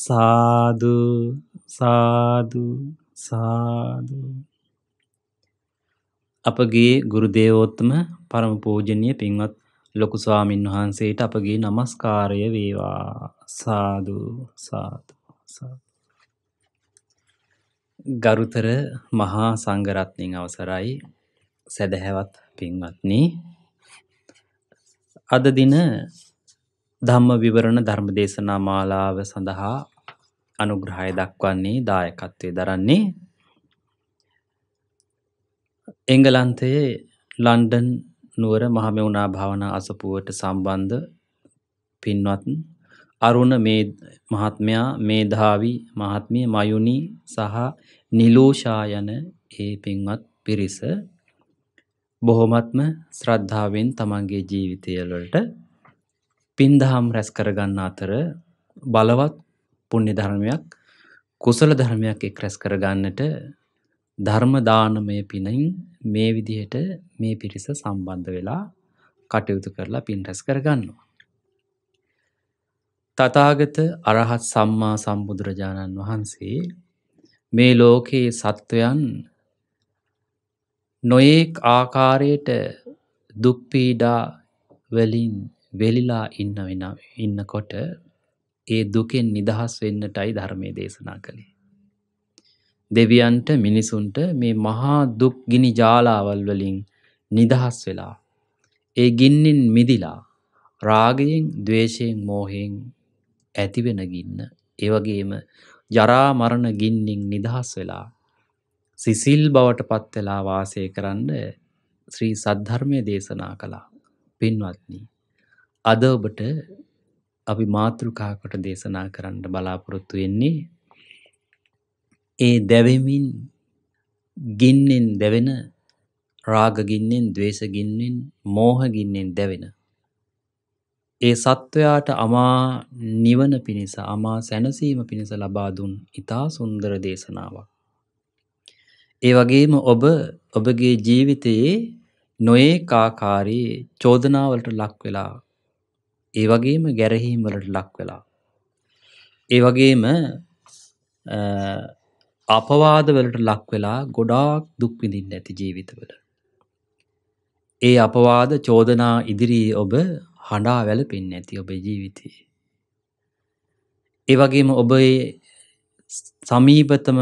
සාදු සාදු සාදු අපගේ ගුරු දේවෝත්තම පරම පූජනීය පින්වත් ලොකු ස්වාමින් වහන්සේට අපගේ নমස්කාරය වේවා සාදු සාදු සාදු ගරුතර මහා සංඝරත්නයන් අවසරයි සදහැවත් පින්වත්නි අද දින ධම්ම විවරණ ධර්ම දේශනා මාලාව සඳහා අනුග්‍රහය දක්වන්නේ දායකත්වය දරන්නේ එංගලන්තයේ ලන්ඩන් නුවර මහමෙවුනා භාවනා අසපුවට සම්බන්ධ පින්වත් අරුණ මේ මහත්මයා මේධාවි මහත්මිය මයුනි සහ නිලෝෂා යන ඒ පින්වත් පිරිස බොහොමත්ම ශ්‍රද්ධාවෙන් තමන්ගේ ජීවිතයලට පින්දහම් රැස් කරගන්න අතර බලවත් පුණ්‍ය ධර්මයක් කුසල ධර්මයක් එක් රැස් කරගන්නට ධර්ම දානමය පිනින් මේ විදිහට මේ පිරිස සම්බන්ධ වෙලා කටයුතු කරලා පින් රැස් කරගන්නවා. තථාගත අරහත් සම්මා සම්බුදුරජාණන් වහන්සේ මේ ලෝකයේ සත්වයන් නොයෙක් ආකාරයට දුක් පීඩා වලින් වෙලිලා ඉන්න වෙන ඉන්නකොට ඒ දුකෙන් නිදහස් වෙන්නටයි ධර්මය දේශනා කළේ. දෙවියන්ට මිනිසුන්ට මේ මහා දුක් ගිනි ජාලාවල් වලින් නිදහස් වෙලා ඒ ගින්නෙන් මිදිලා රාගයෙන් දවේශයෙන් මෝහෙෙන් ඇතිවෙන ගින්න ඒවගේම ජරාමරණ ගින්නින් නිදහස් වෙලා සිසිල් බවට පත්වෙලා වාසය කරන්න ශ්‍රී සද්ධර්මය දේශනා කළා පින්වත්නී අද ඔබට අපි මාතෘකාකොට දේශනා කරන්න බලාපොරොත්තු වෙන්නේ ඒ දැවමින් ගින්නෙන් දැවෙන රාගගින්නෙන් දවේශගින්නෙන් මෝහගින්නෙන් දැවෙන ඒ සත්වයාට අමා නිවන පිණිස අමා සැනසීම පිණිස ලබාදුන් ඉතා සුන්දර දේශනාවක් ඒ වගේම ඔබ ඔබගේ ජීවිතයේ නොයේ කාකාරී චෝදනාවලට ලක් වෙලා ඒ වගේම ගැරහීම් වලට ලක් වෙලා. ඒ වගේම අපවාද වලට ලක් වෙලා ගොඩාක් දුක්විඳින් ඇති ජීවිතවල. ඒ අපවාද චෝදනා ඉදිරියේ ඔබ හඬා වැල පෙන්න ඇති ඔබේ ජීවිතයේ. ඒවගේම ඔබේ සමීපතම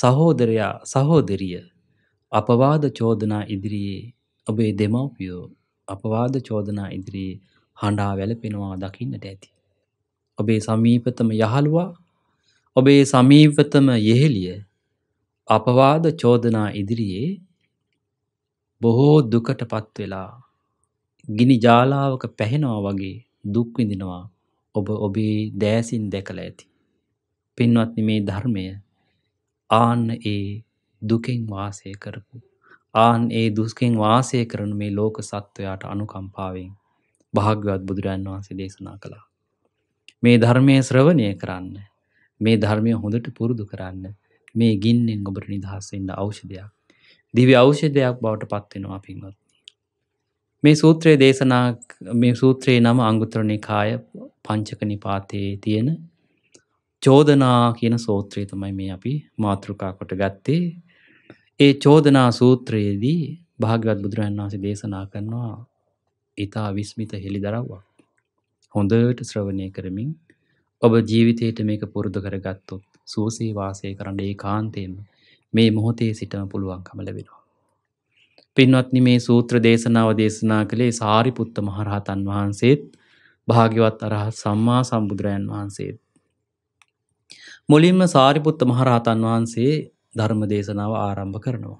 සහෝදරයා සහෝදරිය අපවාද චෝදනා ඉදිරියේ ඔබේ දෙමව්පියෝ අපවාද චෝදනා ඉදිරියේ හඬා වැලපෙනවා දකින්නට ඇති. ඔබේ සමීපතම යහළුවා ඔබේ සමීපතම යෙහෙලිය අපවාද චෝදනා ඉදිරියේ බොහෝ දුකට පත්වෙලා ගිනි ජාලාවක පැහෙනවා වගේ දුක්විඳිනවා ඔබ ඔබේ දෑසින් දැකළ ඇති. පින්වත්න මේ ධර්මය ආන්න ඒ දුකෙන් වාසය කරපු. ආන් ඒ දුස්කෙන් වාසය කරන මේ ලෝක සත්වයාට අනුකම්පාවෙන් භාග්‍යවත් බුදුරන් වහන්සේ දේශනා කළා. මේ ධර්මය ශ්‍රවණය කරන්න මේ ධර්මය හොඳට පුරුදු කරන්න මේ ගින්නෙන් ඔබට නිදහස්සන්න අවෂධයක් දිවි අවෂධයක් බවට පත්වෙනවා පින්වත්. මේ සූත්‍රයේ දේශනා මේ සූත්‍රයේ නම අංගුතරණය කාය පංචක නිපාතයේ තියෙන චෝදනා කියන සූත්‍රය තමයි මේ අපි මාතෘකා කොට ගත්තේ ඒ චෝදනා සූත්‍රයේදී භාගවත් බුදුරන් වහන්සේ දේශනා කරනවා ඉතා විස්මිත හෙළි දරව්වා. හොඳට ශ්‍රවණය කරමින් ඔබ ජීවිතයට මේක පුරුදු කරගත්තොත් සුවසේ වාසය කරන්න ඒ කාන්තයෙන්ම මේ මොහොතේ සිටම පුළුවන්කම ලැබෙනවා. පින්වත්නි මේ සූත්‍ර දේශනාව දේශනා කළේ සාරිපුත්ත මහරහතන් වහන්සේත් භාග්‍යවත් අරහත් සම්මා සම්බුදුරයන් වහන්සේත්. මුලින්ම සාරිපුත්ත මහරහතන් වහන්සේ ධර්ම දේශනාව ආරම්භ කරනවා.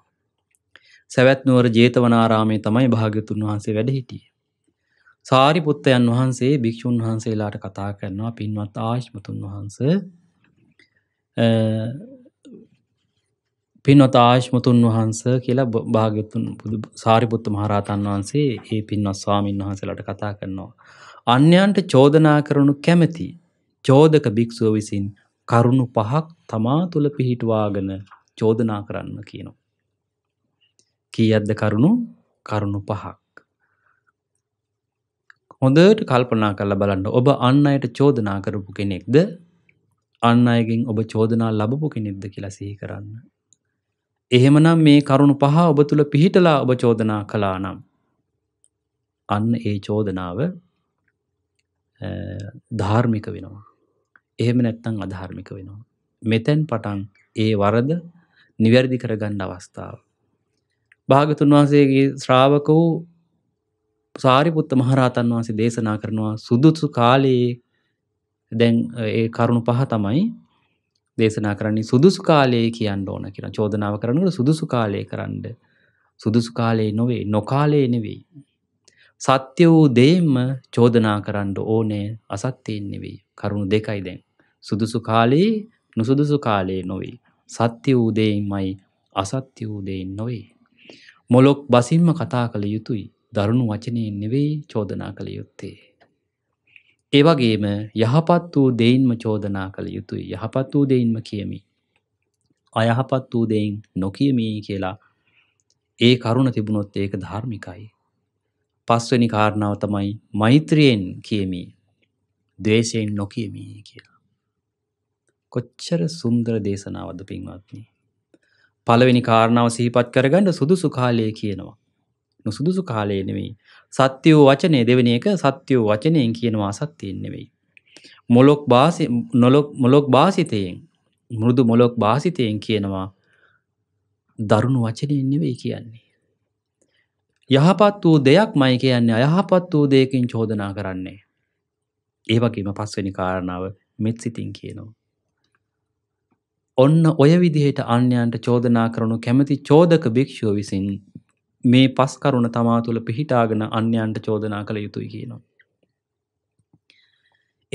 සැවැත්නුවර ජේතවනාරාමේ තමයි භාග්‍යතුන් වහන්සේ වැඩ හිටියේ. සාරිපුත්තයන් වහන්සේ භික්‍ෂූන් වහන්සේලාට කතා කරනවා පින්වත් ආශ්මතුන් වහන්ස පින්වත් ආශ්මතුන් වහන්ස කියලා භාග්‍යතුන් සාරිපුත්ත මහරහතන් වහන්සේ ඒ පින්වත් ස්වාමීන් වහන්සේලාට කතා කරනවා. අන්‍යන්ට චෝදනා කරනු කැමැති චෝදක භික්‍ෂුව විසින් කරුණු පහක් තමා තුළ පිහිටවාගෙන චෝදනා කරන්න කියනවා. කී අද්ද කරුණු කරුණු පහක්. හොඳට කල්පනා කරලා බලන්න ඔබ අන්න අයට චෝදනා කරපු කෙනෙක්ද අන්න අයගෙන් ඔබ චෝදනා ලබපු කෙනෙක්ද කියලා සිහි කරන්න. එහෙමනම් මේ කරුණු පහ ඔබ තුළ පිහිටලා ඔබ චෝදනා කලා නම් අන්න ඒ චෝදනාව ධාර්මික වෙනවා. එහෙම නැත්තං අධාර්මික වෙනවා. මෙතැන් පටන් ඒ වරද නිවැරදි කරගන්න අවස්ථාව. භාගතුන් වහන්සේගේ ශ්‍රාවක වූ සාරිපුත්ත මහරහතන් වහන්සේ දේශනා කරනවා සුදුසු කාලයේ දැන් ඒ කරුණු පහ තමයි දේශනා කරන්නේ සුදුසු කාලයේ කියන්න ඕන කියලා චෝදනාව කරනකට සුදුසු කාලය කරන්න සුදුසු කාලයේ නොවේ නොකාලයේ නෙවෙයි. සත්‍ය වූ දේම චෝදනා කරන්න ඕනේ අසත්‍යයෙන් නෙවෙයි කරුණු දෙකයි දැන්. සුදුසු කාලයේ නුසුදුසු කාලයේ නොවේ. සත්‍ය වූ දේමයි අසත්‍ය වූ දෙයින් නොවේ. මොලොක් බසින්ම කතා කළ යුතුයි දරුණු වචනයෙන් නෙවෙයි චෝදනා කළ යුත්තේ. ඒවගේම යහපත් වූ දෙයින්ම චෝදනා කළ යුතුයි යහපත් වූ දෙයින්ම කියමි. අයහපත් වූ දෙයින් නොකියමී කියලා ඒ කරුණ තිබුණොත් ඒක ධර්මිකයි. පස්වනි කාරණාව තමයි මෛත්‍රියෙන් කියමි දවේශයෙන් නොකියමී කියලා. කොච්චර සුන්දර දේශනාවද පින්වත්න්නේ. පළවෙනි කාරණාව සහිපත් කරගන්න සුදු සුකාලය කියනවා. නුසුදුසු කාලය නෙවෙයි. සත්‍ය වූ වචනය දෙවෙන එක සත්‍ය වූ වචනයෙන් කියනවා අසත්‍යයෙන් නෙවෙයි. මොලොක් මොලොක් භාසිතයෙන් මුරුදු මොලොක් භාසිතයෙන් කියනවා දරුණු වචනයෙන් නෙවෙයි කියන්නේ. යහපත් වූ දෙයක් මයි කියන්නේ අයහපත් වූ දෙයකින් චෝදනා කරන්නේ. ඒ වගේම පස්වනි කාරණාව මෙත් සිතින් කියනවා. ඔන්න ඔය විදිහට අන්‍යන්ට චෝදනා කරනු කැමති චෝදක භික්‍ෂුව විසින් මේ පස් කරුණ තමා තුළ පිහිටාගෙන අන්‍යන්ට චෝදනා කළ යුතුයි කියනවා.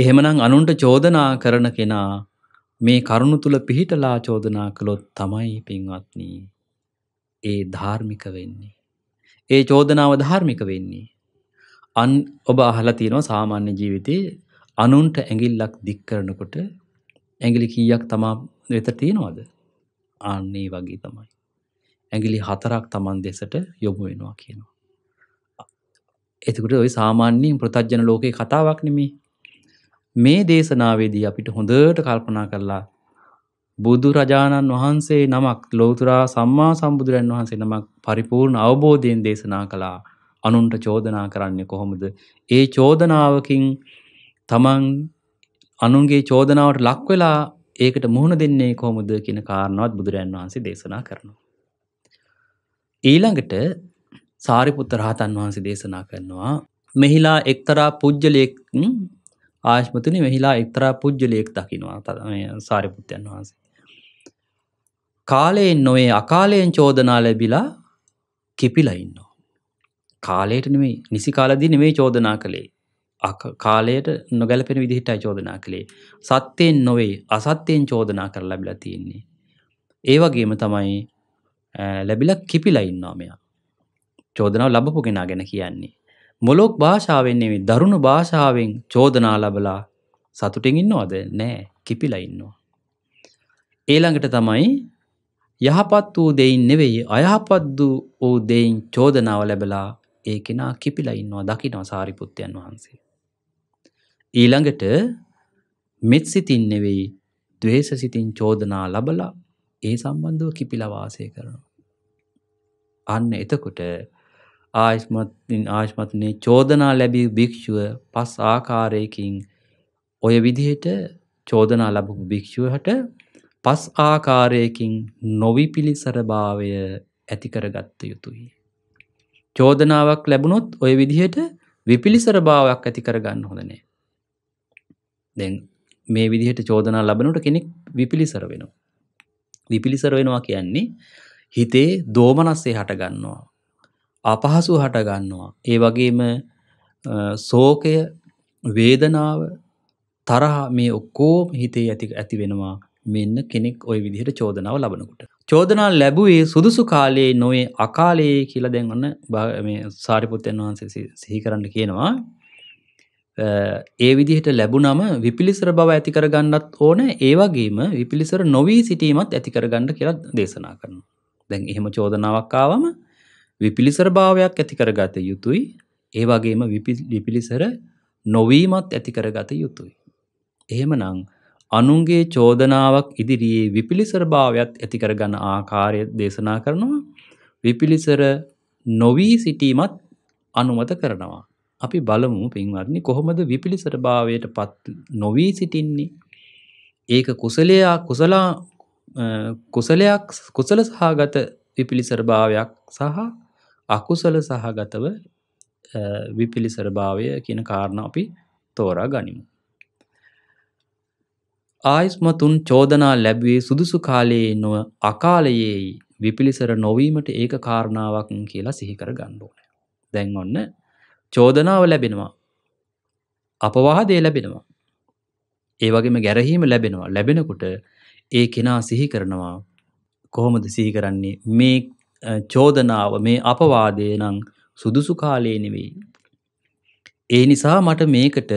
එහෙමනම් අනුන්ට චෝදනා කරන කෙනා මේ කරුණු තුළ පිහිටලා චෝදනා කළොත් තමයි පින්වත්නී ඒ ධාර්මික වෙන්නේ. ඒ චෝදනාව ධාර්මික වෙන්නේ. අන් ඔබ අහලා තියෙනවා සාමාන්‍ය ජීවිතේ අනුන්ට ඇඟිල්ලක් දික් කරනකොට ඇඟිලි කීයක් තමා වෙත තියෙනවද? අන්නේ වගේ තමයි. ඇඟිලි හතරක් තමන් දෙසට යොමු වෙනවා කියනවා. එතකට ඔයි සාමාන්‍යයෙන් ප්‍රතජ්ජන ලෝකයේ කතාවක් නෙමේ මේ දේශනාවේදී අපිට හොඳට කල්පනා කරලා බුදුරජාණන් වහන්සේ නමක් ලෝතුරා සම්මා සම්බුදුරන් වහන්සේ නමක් පරිපූර්ණ අවබෝධයෙන් දේශනා කළා අනුන්ට චෝදනා කරන්නේ කොහොමද ඒ චෝදනාවකින් තමන් අනුන්ගේ චෝදනාවට ලක්වෙලා ඒකට මුහුණ දෙන්නේ කොහොමද කියන කාරණාවත් බුදුරන් වහන්සේ දේශනා කරනවා ඊළඟට සාරිපුත්ත රහතන් වහන්සේ දේශනා කරනවා මෙහිලා එක්තරා පුද්ගලයෙක් ආශ්මතුනි මෙහිලා එක්තරා පුද්ගලයෙක් දකිනවා ත සාරිපුත්්‍යයන් වහන්සේ. කාලයෙන් නොවේ අකාලයෙන් චෝදනා ලැබිලා කිපිලඉන්නවා. කාලයට නෙමේ නිසි කාලදි නෙමේ චෝදනා කළේ කාලයට නොගැලපෙන විදිහිටයි චෝදනා කළේ සත්‍යයෙන් නොවේ අසත්‍යයෙන් චෝදනා කරලා බිලා තියෙන්නේ. ඒ වගේම තමයි ලැබිල කිපිලා ඉන්නවා මෙයා චෝදනාව ලබපු කෙනා ගැන කියන්නේ මොලොක් භාෂාවෙන්නේ දරුණු භාෂාවෙන් චෝදනා ලබලා සතුටින් ඉන්නවද නෑ කිපිලා ඉන්නවා. ඒළඟට තමයි යහපත් වූ දෙයින් නෙවෙයි අයහපත් වූ දෙයින් චෝදනාව ලැබලා ඒ කෙනා කිපිලා ඉන්නවා දකිනවා සාරිපුත්්‍යයන් වහන්සේ. ඊළඟට මෙත් සිතින් නෙවෙයි දවේශ සිතින් චෝදනා ලබලා ඒ සම්බන්ධව කිපිලවාසය කරනු. අන්න එතකොට ආයස්මත්තින් ආශ්මතනේ චෝදනා ලැබී භික්‍ෂුව පස් ආකාරයකින් ඔය විදිහට චෝදනා ලබපු භික්‍ෂුවහට පස් ආකාරයකින් නොවි පිළිසරභාවය ඇතිකරගත්ත යුතුයි. චෝදනාවක් ලැබුණොත් ඔය විදිහට විපිලිසරභාවයක් ඇතිකරගන්න හොඳනේ. දෙ මේ විදිහට චෝදනා ලබනට කෙනෙක් විපිලිසර වෙනවා. විපිලිසර වෙනවා කියන්නේ හිතේ දෝමනස්සේ හටගන්නවා. අපහසු හටගන්නවා. ඒ වගේම සෝකය වේදනාව තරහ මේ ඔක්කෝම හිතේ ඇති ඇති වෙනවා මෙන්න කෙනෙක් ඔය විදිහට චෝදනාව ලබනකුට. චෝදනා ලැබුවේ සුදුසු කාලයේ නොවේ අකාලයේ කියල දැන්වන්න සාරිපුත්තයන් වහන්සේ සිහිකරන්න කියනවා. ඒ විදිහට ලැබුණම විපිලිසර බව ඇතිකරගන්නත් ඕන ඒවගේම විපිලිසර නොවී සිටීමත් ඇතිකරගන්න කියලා දේශනා කරනවා. දැන් එහෙම චෝදනාවක් ආවම විපිලිසර භාවයක් ඇති කරගත යුතුයි. ඒ වගේම විපිලිසර නොවීමත් ඇති කරගත යුතුයි. එහෙමනම් අනුන්ගේ චෝදනාවක් ඉදිරියේ විපිලිසර භාවයක් ඇති කරගන්න ආකාරය දේශනා කරනවා. විපිලිසර නොවී සිටීමත් අනුමත කරනවා. අපි බලමු පින්වත්නි කොහොමද විපිලිසර භාවයට පත් නොවී සිටින්නේ ඒක කුසලයා කුසලා කුසලයක් කුසල සහගත විපිලිසර භාවයක් සහ අකුසල සහගතව විපිලිසර භාවය කියන කාරණ අපි තෝරා ගනිමු. ආයිස්මතුන් චෝදනා ලැබුවේ සුදුසු කාලයේ නොව අකාලයේයි විපිලිසර නොවීමට ඒක කාරණාවක් කියලා සිහිකර ගණ්ඩෝන. දැන් ඔන්න චෝදනාව ලැබෙනවා අපවාදය ලැබෙනවා ඒවගේම ගැරහීම ලැබෙනවා ලැබෙනකුට ඒ කෙනා සිහි කරනවා කොහොමද සිහි කරන්නේ මේ චෝදනාව මේ අපවාදය නං සුදුසු කාලය නෙවෙයි. ඒ නිසා මට මේකට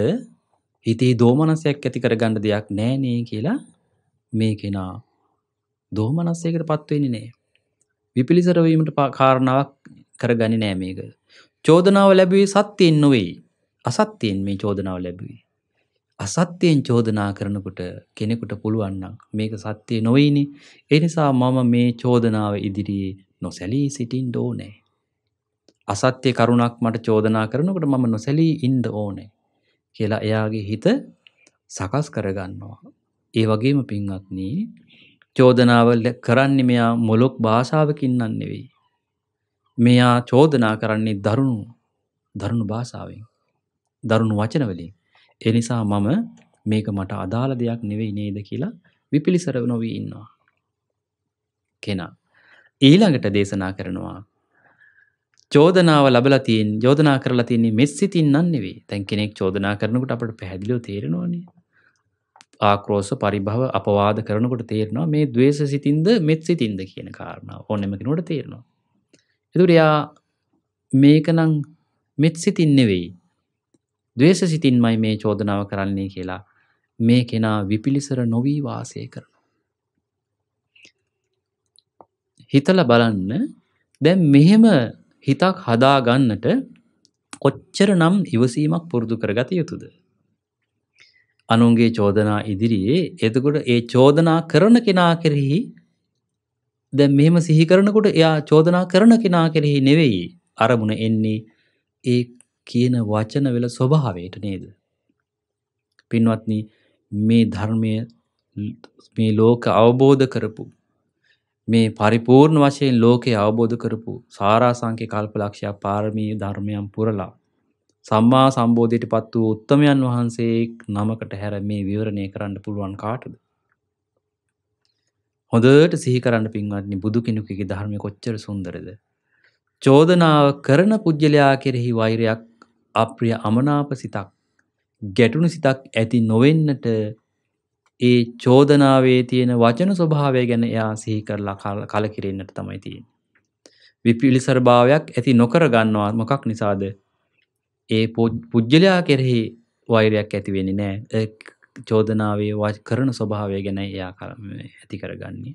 හිතේ දෝමනසයක් ඇති කරගන්න දෙයක් නෑනේ කියලා මේ කෙනා දෝමනස්සයකට පත්වෙනි නෑ. විපිලිසරවීමට කාරණාවක් කරගනි නෑ මේක. චෝදනාව ලැබුවේ සත්‍යයෙන් නොවෙයි අසත්තියෙන් මේ චෝදනාව ලැබුවේ. අසත්‍යයෙන් චෝදනා කරනකොට කෙනෙකුට පුළුවන්නම් මේක සත්‍යය නොවයිනි එනිසා මම මේ චෝදනාව ඉදිරියේ නොසැලී සිටින් ඩෝනෑ. අසත්‍ය කරුණක් මට චෝදනා කරනකට මම නොසැලී ඉන්ද ඕනේ කියලා එයාගේ හිත සකස් කරගන්නවා. ඒ වගේම පින්වත්න චෝදනාවල් කරන්න මෙයා මොලොක් භාෂාවකින්නන්න වෙයි. මෙයා චෝදනා කරන්නේ දරුණු දරුණු භාෂාවෙන් දරුණු වචනවලින් ඒ නිසා මම මේක මට අදාළ දෙයක් නෙවෙයි නේද කියලා විපිලිසර නොවී ඉන්නවා. කෙනා. ඊළඟට දේශනා කරනවා. චෝදනාව ලබලා තියෙන් යෝධනා කරලා තියන්නේ මෙස්සිතින් නන්නෙවේ තැන් කෙනෙක් චෝදනා කරනකට අපට පැහැදිලිෝ තේරෙනවානේ. ආක්‍රෝස පරිභව අපවාද කරනකොට තේරෙනවා මේ දවේශ සිතින්ද මෙත් සිතින්ද කියන කාරණාව ඕනෙමකිනොට තේරෙනවා. එතුරයා මේකනං මෙත් සිතින්නෙවෙයි දවේශ සිතින්මයි මේ චෝදනාව කරන්නේ කියලා මේ කෙනා විපිලිසර නොවී වාසය කරන. හිතල බලන්න දැන් මෙහෙම හිතක් හදාගන්නට කොච්චර නම් ඉවසීමක් පුරුදු කරගත යුතුද. අනුන්ගේ චෝදනා ඉදිරියේ එතකොට ඒ චෝදනා කරන කෙනා කෙරෙහි දැ මෙම සිහි කරනකොට එයා චෝදනා කරන කෙනා කෙරෙහි නෙවෙයි අරමුණ එන්නේ ඒ කියන වචනවල ස්වභාවයට නේද? පින්වත්නි මේ ධර්මය මේ ලෝක අවබෝධ කරපු මේ පරිපූර්ණ වශයෙන් ලෝකේ අවබෝධ කරපු සාරාසංඛ්‍ය කල්පලක්ෂය පාරමී ධර්මයන් පුරලා සම්මා සම්බෝධියට පත් වූ උත්තමයන් වහන්සේ නමකට හැර මේ විවරණය කරන්න පුළුවන් කාටද? හොඳට සිහි කරන්න පින්වත්නි බුදු කෙනෙකුගේ ධර්මය කොච්චර සුන්දරද? චෝදනාව කරන පුජ්‍යලයා කෙරෙහි වෛරයක් අප්‍රිය අමනාප සිතක් ගැටුණු සිතක් ඇති නොවෙන්නට ඒ චෝදනාවේ තියෙන වචන ස්වභාවය ගැන එයා සිහි කරලා කලකිරෙන්න්නට තමයි තියෙන්. විපිලිසර භාවයක් ඇති නොකර ගන්නවා මොකක් නිසාද ඒ පුද්ගලයා කෙරෙහි වෛරයක් ඇතිවෙනි නෑ චෝදනාවේ වච කරන ස්වභාවය ගැන එයා ඇති කරගන්නේ.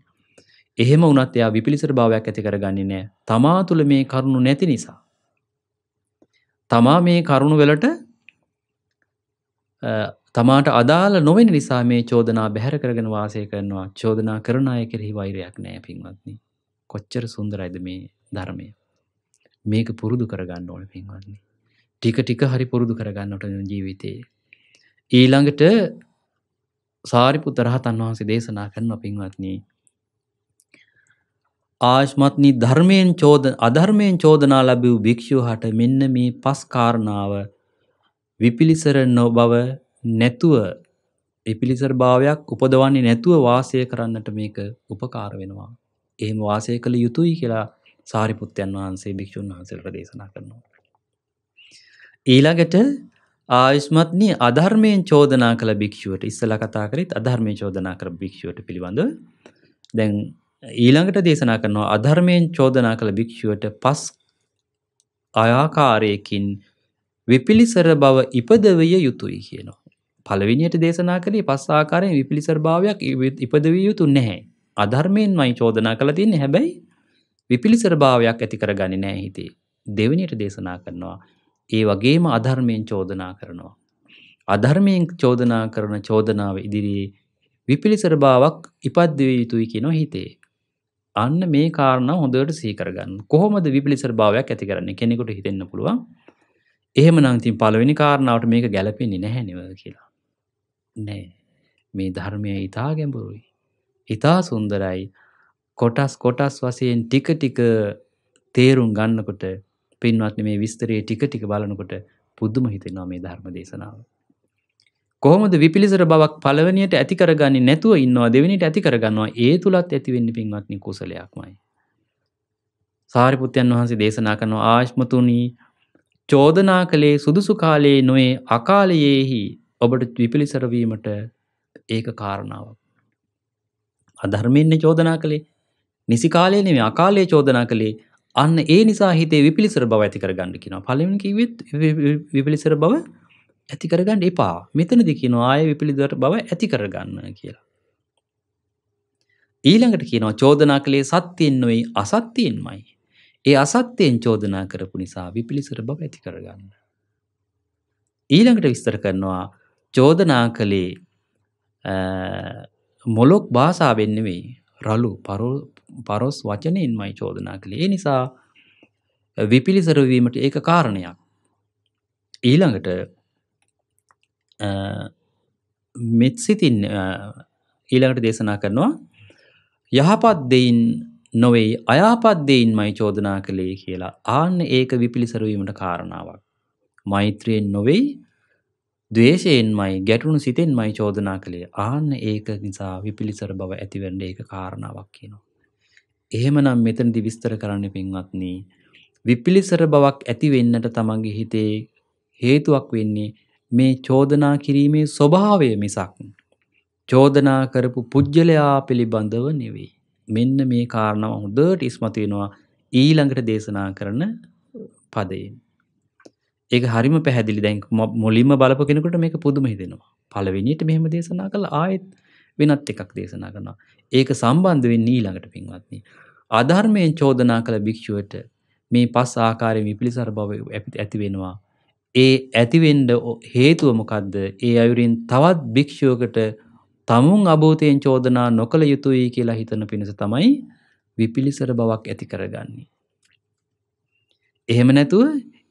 එහෙම උනත් එයා විපිලිසර භාවයක් ඇති කරගන්නේ නෑ තමා තුළ මේ කරුණු නැති නිසා තමා මේ කරුණු වලට තමාට අදාළ නොවෙන නිසා මේ චෝදනා බැහැර කරගෙන වාසය කරනවා චෝදනා කරන අය කෙරෙහි වෛරයක් නෑ පින්වත්නි. කොච්චර සුන්දරයිද මේ ධර්මය. මේක පුරුදු කරගන්න ඕන පින්වන්නේ. ටික ටික හරි පුරුදු කරගන්නට ජීවිතයේ. ඊළඟට සාරිපුත රහතන් වහන්සේ දේශනා කරන පින්වත්නී ආශ්මත්නි ධර්මයෙන් චෝද අධර්මයෙන් චෝදනා ලැබූ භික්ෂුව හට මෙන්න මේ පස් කාරණාව විපිලිසර නොබව නැතුව එපිලිසර භාවයක් උපදවන්නේ නැතුව වාසය කරන්නට මේක උපකාර වෙනවා. එහෙම වාසය කළ යුතුයි කියලා සාරිපුත්යන් වහන්සේ භික්‍ෂූන් වහන්සේට දේශනා කරනවා. ඊළඟට ආයුෂ්මත්නි අධර්මයෙන් චෝදනා කළ භික්ෂුවට ඉස්සල කතා කරත් අධර්මය චෝදනා කර භික්ෂුවට පිළිබඳ දැන් ඊළඟට දේශනා කරනවා අධර්මයෙන් චෝදනා කළ භික්‍ෂුවට පස් අයාකාරයකින් විපිලිසර බව ඉපදවිය යුතුයි කියනවා. පළවිනියට දේශනා කළේ පස් ආකාරයෙන් විපිලිසර භාවයක් ඉපදවිය යුතු නැහැ. අධර්මයෙන් මයි චෝදනා කළ තින්නේ හැබැයි විපිලිසර භාවයක් ඇති කරගනි නෑ හිතේ. දෙවනියට දේශනා කරනවා. ඒ වගේම අධර්මයෙන් චෝදනා කරනවා. අධර්මයෙන් චෝදනා කරන චෝදනාව ඉදිරියේ විපිලිසර භාවක් ඉපද්දවිය යුතුයි කියනවා හිතේ. අන්න මේ කාරණ හොඳට සීකරගන්න කොහොමද විපිලිසර භාවයක් ඇති කරන්නේ කෙනෙකුට හිතෙන්න්න පුළුවන් එහෙම නංතින් පලවෙනි කාරණාවට මේක ගැලපෙන්නේ නැහැ නිව කියලා නෑ මේ ධර්මය ඉතා ගැඹුරුයි ඉතා සුන්දරයි කොටස් කොටස් වසයෙන් ටික ටික තේරුම් ගන්නකොට පින්වත්න මේ විස්තරයේ ටික ටික බලනකොට පුද්දුම හිතෙනවා මේ ධර්ම දේශනාව කොහොමද විපිලිසර බවක් පලවනියට ඇතිකරගන්න නැතුව ඉන්නවා දෙවනිට ඇතිකරගන්නවා ඒ තුළත් ඇතිවෙන්න පින්වත්නි කුසලයක්මයි. සාරිපුත්යන් වහන්සේ දේශනා කරනවා ආශ්මතුනී චෝදනා කළේ සුදුසු කාලයේ නොයේ අකාලයෙහි ඔබට විපිලිසරවීමට ඒක කාරණාවක්. අධර්මෙන්න්න චෝදනා කළේ නිසි කාලය නෙම අකාලය චෝදනා කළේ අන්න ඒ නිසා හිතේ විපිලිසර බව ඇති කරගන්න කියෙනවා පලමිකි විත් විපිලිසර බව ඇති කරගන්න එපා මෙතන දෙකින ආය විපිළිදුවට බව ඇති කරගන්න කියලා. ඊළඟට කියනවා චෝදනා කළේ සත්‍යයෙන් නොයි අසත්තියෙන්මයි. ඒ අසත්‍යයෙන් චෝදනා කරපු නිසා විපිලිසර බව ඇති කරගන්න. ඊළඟට විස්තර කරනවා චෝදනා කළේ මොලොක් භාසාාවෙන් නෙවෙයි රලු පරොස් වචනයෙන්මයි චෝදනා කළේ ඒ නිසා විපිලිසරවීමට ඒක කාරණයක් ඊළඟට මෙත් සිතින් ඊළඟට දේශනා කරනවා යහපත් දෙයින් නොවෙයි අයාපත් දෙයින් මයි චෝදනා කළේ කියලා ආන්න ඒක විපිලිසරවීමට කාරණාවක්. මෛත්‍රයෙන් නොවෙයි දවේශයෙන්මයි ගැටුණු සිතෙන් මයි චෝදනා කළේ ආන්න ඒක නිසා විපිලිසර බව ඇතිවැඩ ඒක කාරණාවක් කියනවා. එහෙමනම් මෙතනදි විස්තර කරන්න පින්වත්න්නේ. විපිලිසර බවක් ඇතිවෙන්නට තමන්ගේ හිතේ හේතුවක් වෙන්නේ මේ චෝදනා කිරීමේ ස්වභාවය මිසක්. චෝදනා කරපු පුද්ගලයා පිළිබඳව නෙවෙයි. මෙන්න මේ කාරණාව හොඳට ඉස්මතු වෙනවා ඊළඟට දේශනා කරන පදයෙන්. ඒක හරිම පැහැදිලි දැන් මුලින්ම බලපු කෙනෙකුට මේක පුදුම හිතෙනවා. පළවෙනියට මෙහෙම දේශනා කළා ආයෙත් වෙනත් එකක් දේශනා කරනවා. ඒක සම්බන්ධ වෙන්නේ ඊළඟට පින්වත්නි. අධර්මයෙන් චෝදනා කළ භික්ෂුවට මේ පස් ආකාරයෙන් විපිලිසර බව ඇති වෙනවා. ඒ ඇතිවෙන්ඩ හේතුවමකක්ද ඒ අයුරින් තවත් භික්‍ෂුවකට තමුන් අභූතයෙන් චෝදනා නොකළ යුතුයි කියලා හිතන පිණිස තමයි විපිලිසර බවක් ඇති කරගන්නේ. එහෙම නැතුව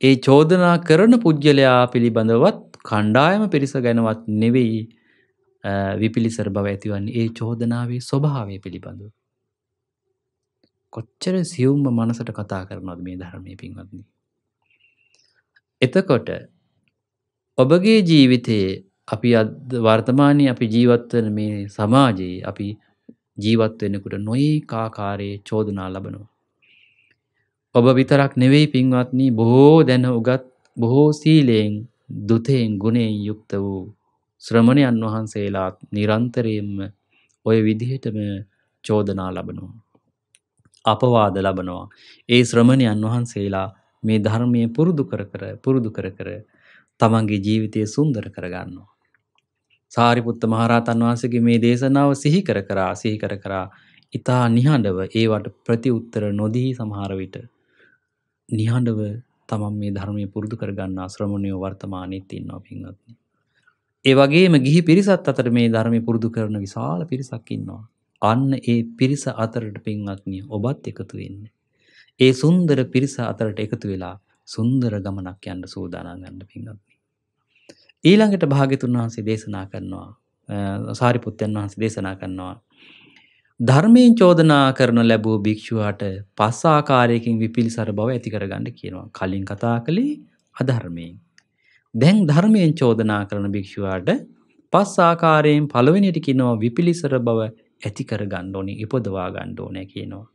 ඒ චෝදනා කරන පුද්ගලයා පිළිබඳවත් කණ්ඩායම පිරිස ගැනවත් නෙවෙයි විපිලිසර බව ඇතිවන්නේ ඒ චෝදනාවේ ස්වභාවය පිළිබඳු. කොච්චර සියුම්ම මනසට කතා කරනොත් මේ ධර්මය පින්වත්න්නේ. එතකොට ඔබගේ ජීවිතයේ අපි අද වර්තමානය අපි ජීවත්වන මේ සමාජයේ අපි ජීවත්වෙනකුට නොයි කාකාරයේ චෝදනා ලබනවා. ඔබ විතරක් නෙවෙයි පින්වත්නී බොහෝ දැන උගත් බොහෝ සීලයෙන් දුතයෙන් ගුණෙන් යුක්ත වූ ශ්‍රමණයන් වහන්සේලාත් නිරන්තරයෙන්ම ඔය විදිහටම චෝදනා ලබනවා. අපවාද ලබනවා. ඒ ශ්‍රමණයන් වහන්සේලා මේ ධර්මය පුරුදු කර කර පුරුදු කර කර තමන්ගේ ජීවිතය සුන්දර කරගන්නවා. සාරිපුත්ත මහරහතන් වහන්සගේ මේ දේශනාව සිහි කර කරා සිහි කර කරා ඉතා නිහඬව ඒවට ප්‍රතිඋත්තර නොදී සමහරවිට නිහඬව තමන් මේ ධර්මය පුරුදු කරගන්න ශ්‍රමණයෝ වර්තමානයත් ඉන්නවා පින්වත්න. ඒ වගේම ගිහි පිරිසත් අතර මේ ධර්මය පුරුදු කරන විශාල පිරිසක් ඉන්නවා. අන්න ඒ පිරිස අතරට පින්වත්නිය ඔබත් එකතු වෙන්නේ. ඒ සුන්දර පිරිස අතරට එකතු වෙලා සුන්දර ගමනක් යන්න සූදානන් ගන්න පින්ගත්න්නේ. ඊළඟට භාගතුන් වහන්සේ දේශනා කරනවා සාරිපුත්තයන් වහන්සේ දේශනා කරනවා. ධර්මයෙන් චෝදනා කරන ලැබූ භික්‍ෂුවට පස් ආකාරයකින් විපිලිසර බව ඇතිකර ගණඩ කියනවා කලින් කතා කළේ අධර්මයෙන්. දැන් ධර්මයෙන් චෝදනා කරන භික්‍ෂුවාට පස් ආකාරයෙන් පළවෙනිට කියනවා විපිලිසර බව ඇතිකර ගණ්ඩෝනි ඉපදවා ගණ්ඩෝනය කියනවා.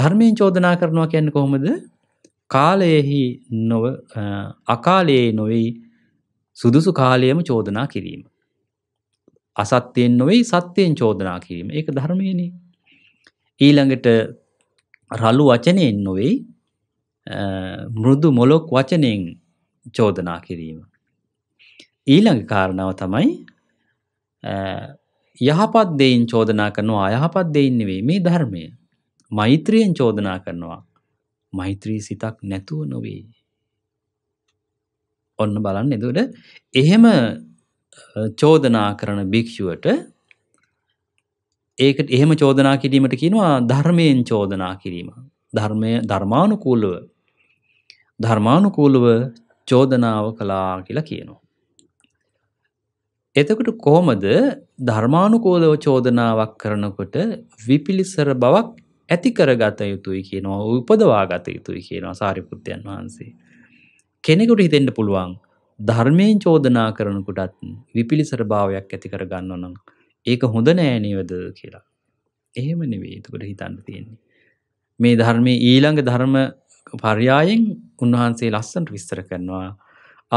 ධර්මයෙන් චෝදනා කරනවා කියන්න කොහොමද කාලයෙහි නොව අකාලයේ නොවෙයි සුදුසු කාලයම චෝදනා කිරීම. අසත්‍යයෙන් නොවෙයි සත්‍යයෙන් චෝදනා කිරීම ඒක ධර්මයන ඊළඟට රලු වචනයෙන් නොවෙයි මෘදු මොලොක් වචනයෙන් චෝදනා කිරීම. ඊළඟ කාරණාව තමයි යහපත් දෙයින් චෝදනා කරනවා අයහපත් දෙයින් නෙවෙයි මේ ධර්මය මෛත්‍රියෙන් චෝදනා කරනවා මෛත්‍රී සිතක් නැතුව නොවේ. ඔන්න බලන්න එදුට එහෙම චෝදනා කරන භික්‍ෂුවට ඒකට එහෙම චෝදනා කිරීමට කියනවා ධර්මයෙන් චෝදනා කිරීම. ධර්මය ධර්මානුකූලව ධර්මානුකූලව චෝදනාව කලා කියලා කියනවා. එතකට කොහොමද ධර්මානුකෝලව චෝදනාවක් කරනකොට විපිලිසර බවක් ඇති කරගත යුතුයි කියනවා උපදවා ගත යුතුයි කියනවා සාරිපුෘත්යන් වහන්සේ. කෙනෙකුට හිතෙන්ට පුළුවන් ධර්මයෙන් චෝදනා කරනකුටත් විපිලිසර භාවයක් ඇති කරගන්න නම් ඒක හොඳ නෑනවද කියලා. එහෙම නෙවේතුකට හිතන්න තියෙන්නේ. මේ ධර්මය ඊළඟ ධර්ම පර්යායෙන් උන්වහන්සේ ලස්සන්ට විස්තර කරනවා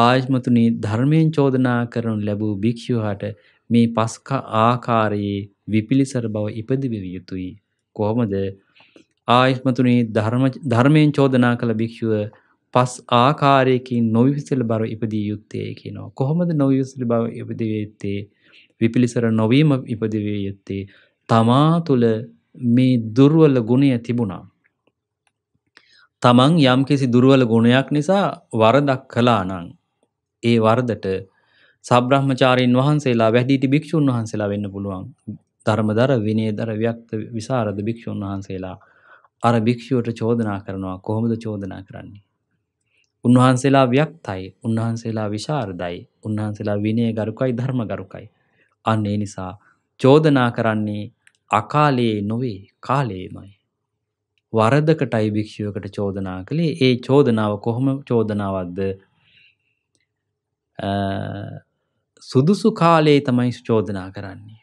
ආජමතුනි ධර්මයෙන් චෝදනා කරනු ලැබූ භික්‍ෂූහට මේ පස්ක ආකාරයේ විපිලිසර බව ඉපදිවිය යුතුයි කොහොමද ආයස්මතුනි ධර්මයෙන් චෝදනා කළ භික්‍ෂුව පස් ආකාරයකින් නොවිසිල බව ඉපදී යුත්තේ කියනවා. කොහොමද නොවිසිල බව ඉපදිවේත්තේ විපිලිසර නොවීම ඉපදිවේ යුත්තේ තමා තුළ මේ දුර්වල ගුණය තිබුණා. තමන් යම් කිසි දුර්ුවල ගුණයක් නිසා වරදක් කලා නං. ඒ වරදට සබ්‍රහ්මචාරීන් වහන්සේලා වැඩිටි භික්‍ෂූන් වහන්සේලා වෙන්න පුළුවන් ධර්මදර විනේදර ව්‍යක්ත විසාරද භික්‍ෂූන් වහන්සේලා අර භික්‍ෂුවට චෝදනා කරනවා කොහොමද චෝදනා කරන්නේ. උන්වහන්සේලා ව්‍යක්තයි උන්වහන්සේලා විශාරදයි උන්වහන්සේලා විනය ගරුකයි ධර්ම ගරුකයි. අන්න ඒ නිසා චෝදනා කරන්නේ අකාලයේ නොවේ කාලයේමයි. වරදකටයි භික්‍ෂුවකට චෝදනා කළේ ඒ චෝදනාව කොහොම චෝදනාවක්ද සුදුසු කාලයේ තමයි චෝදනා කරන්නේ.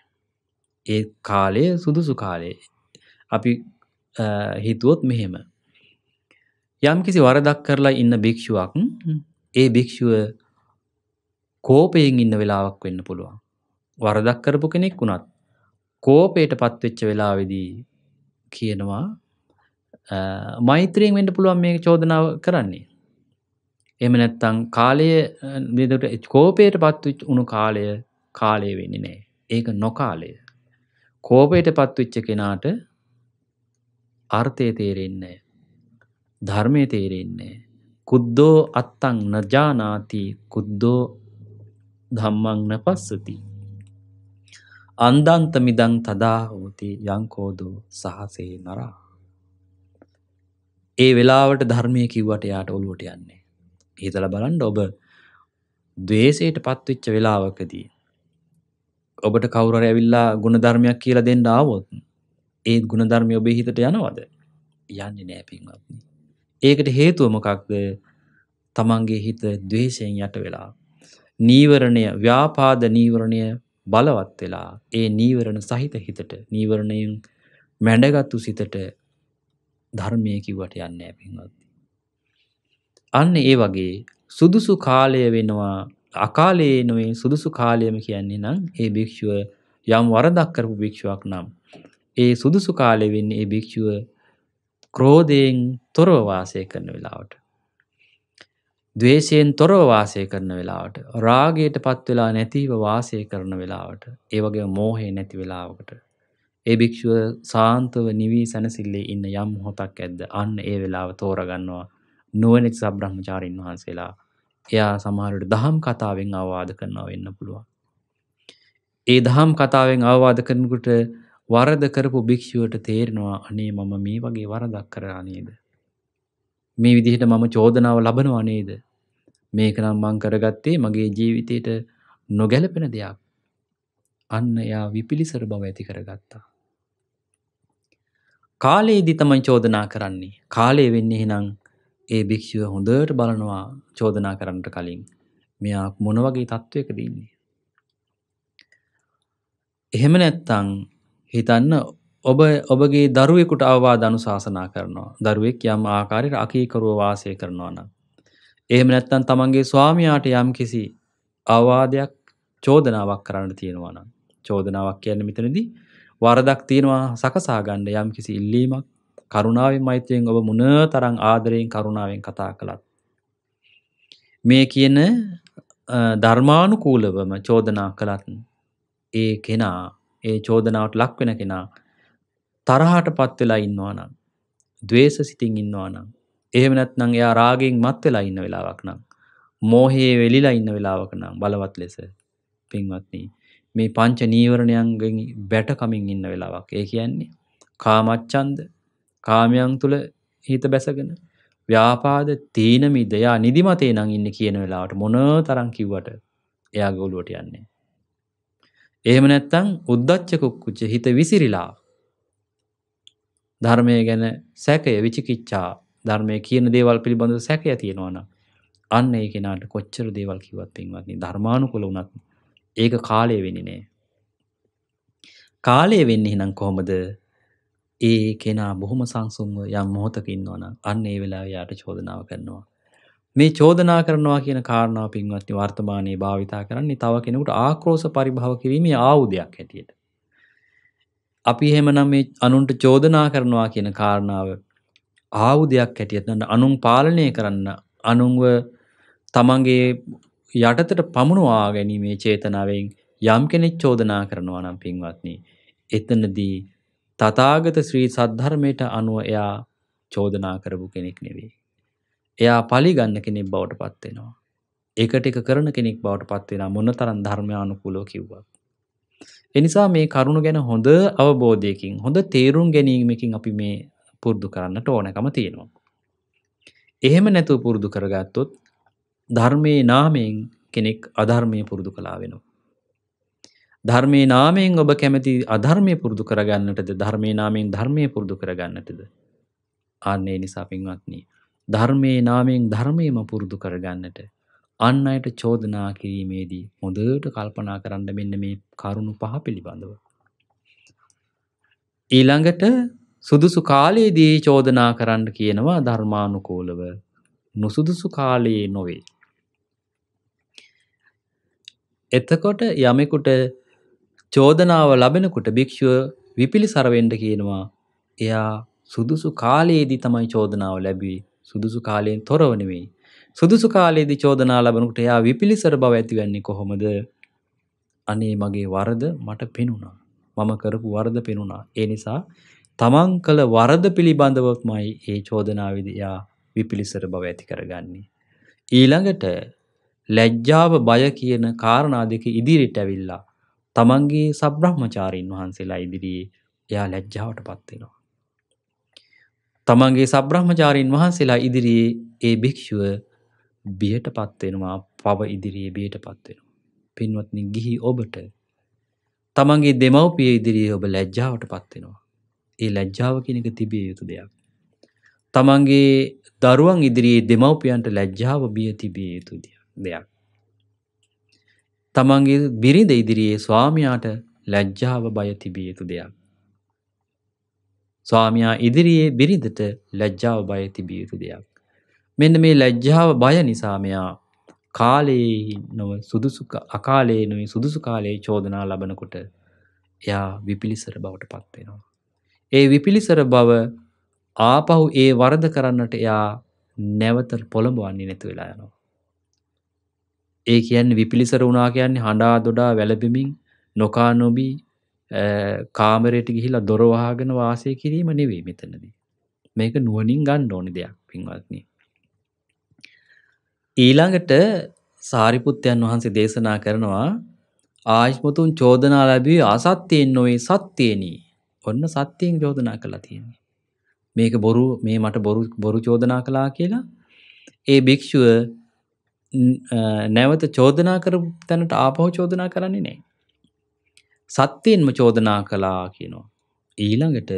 ඒ කාලය සුදුසු කාලයේ අපි හිතුවොත් මෙහෙම යම් කිසි වරදක් කරලා ඉන්න භික්‍ෂුවක් ඒ භික්‍ෂුව කෝපයෙන් ඉන්න වෙලාවක් වෙන්න පුළුවන් වරදක් කරපු කෙනෙක් වුණත් කෝපයට පත්වෙච්ච වෙලාවෙදී කියනවා මෛත්‍රීෙන් වෙන්ඩ පුළුවන් මේ චෝදනාව කරන්නේ එම නැත්තං කාලය දෙදට කෝපයට පත්විච් උුණු කාලය කාලය වෙන්නේ නෑ ඒක නොකාලය කෝපයට පත්වෙච්ච කෙනාට අර්ථය තේරෙන්නේ. ධර්මය තේරෙන්නේ. කුද්දෝ අත්තං නජානාති කුද්දෝ ධම්මං නපස්සති. අන්දන්ත මිදං තදා හෝති යංකෝදෝ සහසේ නරා. ඒ වෙලාවට ධර්මය කිව්වට යාට ඔළුවට යන්නේ. හිතල බලන්ඩ ඔබ දවේසයට පත්විච්ච වෙලාවකදී ඔබට කවුරර ඇවිල්ලා ගුණධර්මයක් කියලා දෙන්න ආවොත් ඒත් ගුණධර්මය ඔබේ හිතට යනවද යන්න නෑපින්වත්න ඒකට හේතුව මොකක්ද තමන්ගේ හිත දවේශයෙන් යට වෙලා නීවරණය ව්‍යාපාද නීවරණය බලවත් වෙලා ඒ නීවරණ සහිත හිතට නීවරණයෙන් මැඩගත්තු සිතට ධර්මය කිව්වට යන්න පින්වත් අන්න ඒ වගේ සුදුසු කාලය වෙනවා අකාලයේ නොවේ සුදුසු කාලයම කියන්නේ නම් ඒ භික්ෂුව යම් වරදක් කරපු භික්ෂුවක් නම් ඒ සුදුසු කාලය වෙන්නේ ඒ භික්ෂුව ක්‍රෝධයෙන් තොරව වාසය කරන වෙලාවට දවේශයෙන් තොරව වාසය කරන වෙලාවට රාගයට පත් වෙලා නැතිව වාසය කරන වෙලාවට ඒවගේ මෝහේ නැති වෙලාවකට ඒ භික්‍ෂුව සාන්තව නිවී සැනසිල්ලේ ඉන්න යම් හොතක් ඇද්ද අන්න ඒ වෙලාව තෝරගන්නවා නුවනෙක් සබ්‍රහ්මචාරීන් වහන්සේලා එයා සමහරට දහම් කතාවෙන් අවවාද කරනවා වෙන්න පුළුවන්. ඒ දහම් කතාවෙන් අවවාද කරනකුට වරද කරපු භික්‍ෂුවට තේරෙනවා අනේ මම මේ වගේ වරදක් කරා නේද. මේ විදිහට මම චෝදනාව ලබනවා නේද. මේක නම් මං කරගත්තේ මගේ ජීවිතයට නොගැලපෙන දෙයක්. අන්න එයා විපිලිසර බව ඇති කරගත්තා. කාලයේදි තමයි චෝදනා කරන්නේ කාලය වෙන්නේ හිනම් ඒ භික්ෂුව හොඳට බලනවා චෝදනා කරන්නට කලින් මෙයා මොන වගේ තත්ත්වයක දන්නේ. එහෙම නැත්තං හිතන්න ඔබ ඔබගේ දරුවෙකුට අවවාද අනුශාසනා කරනවා දරුවෙක් යම් ආකාරයට අකීකරුව වාසය කරනවා නම්. එහෙම නැත්තන් තමන්ගේ ස්වාමයාට යම් කිසි අවවාදයක් චෝදනාවක් කරන්න තියෙනවා නම් චෝදනාවක් කියන්න මෙතනදී වරදක් තියෙනවා සකසාගණ්ඩ යම් කිසි ඉල්ලීමක් කරුණාවෙන් මෛත්‍රයෙන් ඔබ මුණ තරං ආදරයෙන් කරුණාවෙන් කතා කළත්. මේ කියන ධර්මානුකූලවම චෝදනා කළත් ඒ කෙනා ඒ චෝදනාවට ලක්වෙන කෙනා තරහට පත් වෙලා ඉන්නවා නම් දවේශ සිතින් ඉන්නවා නම් එහෙමනත් නං එයා රාගෙන් මත් වෙලා ඉන්න වෙලාවක් නම් මෝහයේ වෙලිලා ඉන්න වෙලාවක නම් බලවත් ලෙස පින්වත්නී මේ පංච නීවරණයන්ගෙන් බැටකමින් ඉන්න වෙලාවක් ඒ කියන්නේ කාමච්චන්ද කාමයන් තුළ හිත බැසගෙන ව්‍යාපාද තීනමි දෙයා නිදිමතේ නං ඉන්න කියන වෙලාවට මොන තරං කිව්වට එයා ගොලුවට යන්නේ. එහෙම නැත්තං උද්දච්චකුක්කුච්ච හිත විසිරිලා ධර්මය ගැන සැකය විචිකිච්චා ධර්මය කියන දේවල් පිළිබඳ සැකය තියෙනවන අන්න ඒ කෙනාට කොච්චර දේවල් කිවත් පෙන්වත්න්නේ ධර්මානුකොල වුනත් ඒක කාලය වෙනි නෑ. කාලය වෙන්නේ නම් කොහොමද ඒ කෙනා බොහොම සංසුන්ව යම් මොහොතක ඉන්නවන අන්න ඒ වෙලා යායට චෝදනාව කරනවා. මේ චෝදනා කරනවා කියන කාරණාව පින්වත්ති වර්තමානයේ භාවිතා කරන්නේ තව කෙනෙකුට ආක්‍රෝස පරිභාව කිරීමේ ආවුදයක් හැටියට. අපි එහෙමනම් මේ අනුන්ට චෝදනා කරනවා කියන කාරණාව ආවුදයක් හැටියත්න්න අනුන් පාලනය කරන්න අනුන්ව තමන්ගේ යටතට පමුණවා ගැනීමේ චේතනාවෙන් යම් කෙනෙක් චෝදනා කරනවා නම් පින්වත්නි එතනදී තථාගත ශ්‍රී සද්ධර්මයට අනුව එයා චෝදනා කරපු කෙනෙක් නෙවෙයි. එයා පලිගන්න කෙනෙක් බවට පත් වෙනවා. ඒකට එක කරන කෙනෙක් බවට පත් වෙනවා මොනතරම් ධර්මානුකූලව කිව්වත්. එනිසා මේ කරුණ ගැන හොඳ අවබෝධයකින් හොඳ තේරුම් ගැනීමකින් අපි මේ පුරුදු කරන්නට ඕනකම තියෙනවා. එහෙම නැතුව පුරුදු කරගත්තොත් ධර්මයේ නාමයෙන් කෙනෙක් අධර්මය පුරුදු කලා වෙනවා. ධර්මයේ නාමයෙන් ඔබ කැමති අධර්මය පුරුදු කරගන්නටද ධර්මයේ නාමයෙන් ධර්මය පුරුදු කරගන්නටද ආන්නේ නිසා පින්වත්නී ධර්මයේ නාමයෙන් ධර්මයම පුරුදු කරගන්නට අන්න අයට චෝදනා කිරීමේදී හොඳට කල්පනා කරන්න මෙන්න මේ කරුණු පහ පිළිබඳව. ඊළඟට සුදුසු කාලයේදී චෝදනා කරන්න කියනවා ධර්මානුකූලව නුසුදුසු කාලයේ නොවේ. එතකොට යමෙකුට චෝදනාව ලබෙනකොට භික්‍ෂුව විපිලිසරවෙන්ඩ කියනවා එයා සුදුසු කාලයේදී තමයි චෝදනාව ලැබී සුදුසු කාලයෙන් තොරවනෙවෙයි සුදුසු කාලයේදි චෝදනා ලබනකට එයා විපිලිසර බව ඇතිවෙන්නේ කොහොමද අනේ මගේ වරද මට පෙනුණා මම කරපු වරද පෙනුණා ඒ නිසා තමන් කළ වරද පිළිබඳවක්මයි ඒ චෝදනාවිදයා විපිලිසර බව ඇති කරගන්නේ. ඊළඟට ලැජ්ජාව බය කියන කාරණා දෙක ඉදිරිට ඇවිල්ලා තමන්ගේ සබ්‍රහ්මචාරීන් වහන්සේලා ඉදිරියේ එයා ලැජ්ජාවට පත්වෙනවා. තමන්ගේ සබ්‍රහ්මචාරීන් වහන්සේලා ඉදිරියේ ඒ භික්‍ෂුව බියට පත්වෙනවා පව ඉදිරියේ බියට පත්වෙනවා. පින්වත්නි ගිහි ඔබට තමන්ගේ දෙමව්පිය ඉදිරියේ ඔබ ලැජ්ජාවට පත්වෙනවා. ඒ ලැජ්ජාව කෙනෙක තිබිය යුතු දෙයක්. තමන්ගේ දරුවන් ඉදිරියේ දෙමව්පියන්ට ලැජ්ජාව බිය තිබිය යුතු දෙයක්. තමන්ගේ බිරිඳ ඉදිරියේ ස්වාමයාට ලැජ්ජාව බය තිබිය යුතු දෙයක්. ස්වාමයා ඉදිරියේ බිරිඳට ලැජ්ජාව බය තිබිය යුතු දෙයක්. මෙන්න මේ ලැජ්ජාව බය නිසා මෙයා කාලයේ නොව සුදුසු අකාලයේ නොයි සුදුසු කාලයේ චෝදනා ලබනකොට එයා විපිලිසර බවට පත්වෙනවා. ඒ විපිලිසර බව ආපහු ඒ වරද කරන්නට එයා නැවත පොළඹවන්නේ නැතු වෙලා යනවා. ඒ කියන්නේ විපිලිසර වුණා කියන්නේ හඬා දොඩා වැළපෙමින් නොකා නොබී කාමරයට ගිහිලා දොර වහගෙන වාසය කිරීම නෙවෙයි මෙතනදී. මේක නුවණින් ගන්න ඕනි දෙයක් පින්වත්නි. ඊළඟට සාරිපුත්යන් වහන්සේ දේශනා කරනවා ආයිෂ්මතුන් චෝදනා ලැබී අසත්‍යයෙන් නොවේ සත්‍යේනි. ඔන්න සත්‍යයෙන් චෝදනා කළා තියෙන්නේ. මේක බොරු මේ මට බොරු බොරු චෝදනා කළා කියලා ඒ භික්ෂුව නැවත චෝදනා කර තැනට ආපහෝ චෝදනා කරන්නේ නෑ. සත්‍යයෙන්ම චෝදනා කලා කියනවා. ඊළඟට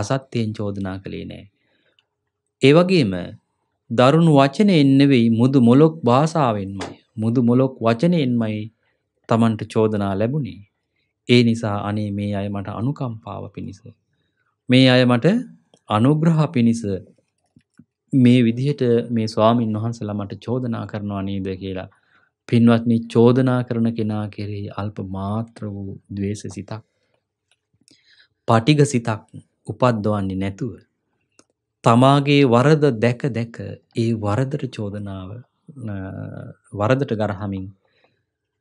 අසත්‍යයෙන් චෝදනා කළේ නෑ. ඒවගේම දරුණු වචනය එන්නවෙයි මුදු මොලොක් භාසාාවෙන්මයි මුදු මොලොක් වචනයෙන්මයි තමන්ට චෝදනා ලැබුණේ. ඒ නිසා අනේ මේ අය මට අනුකම්පාව පිණිස. මේ අය මට අනුග්‍රහ පිණිස මේ විදිහට මේ ස්වාමීන් වහන්සලා මට චෝදනා කරනවා නේද කියලා. පින්වත්නි චෝදනා කරන කෙනා කෙරෙහි අල්ප මාත්‍ර වූ ද්වේෂ සිතක්. පටිඝ සිතක් උපද්දවන්නේ නැතුව තමාගේ වරද දැක දැක ඒ වරදට චෝදනාව වරදට ගරහමින්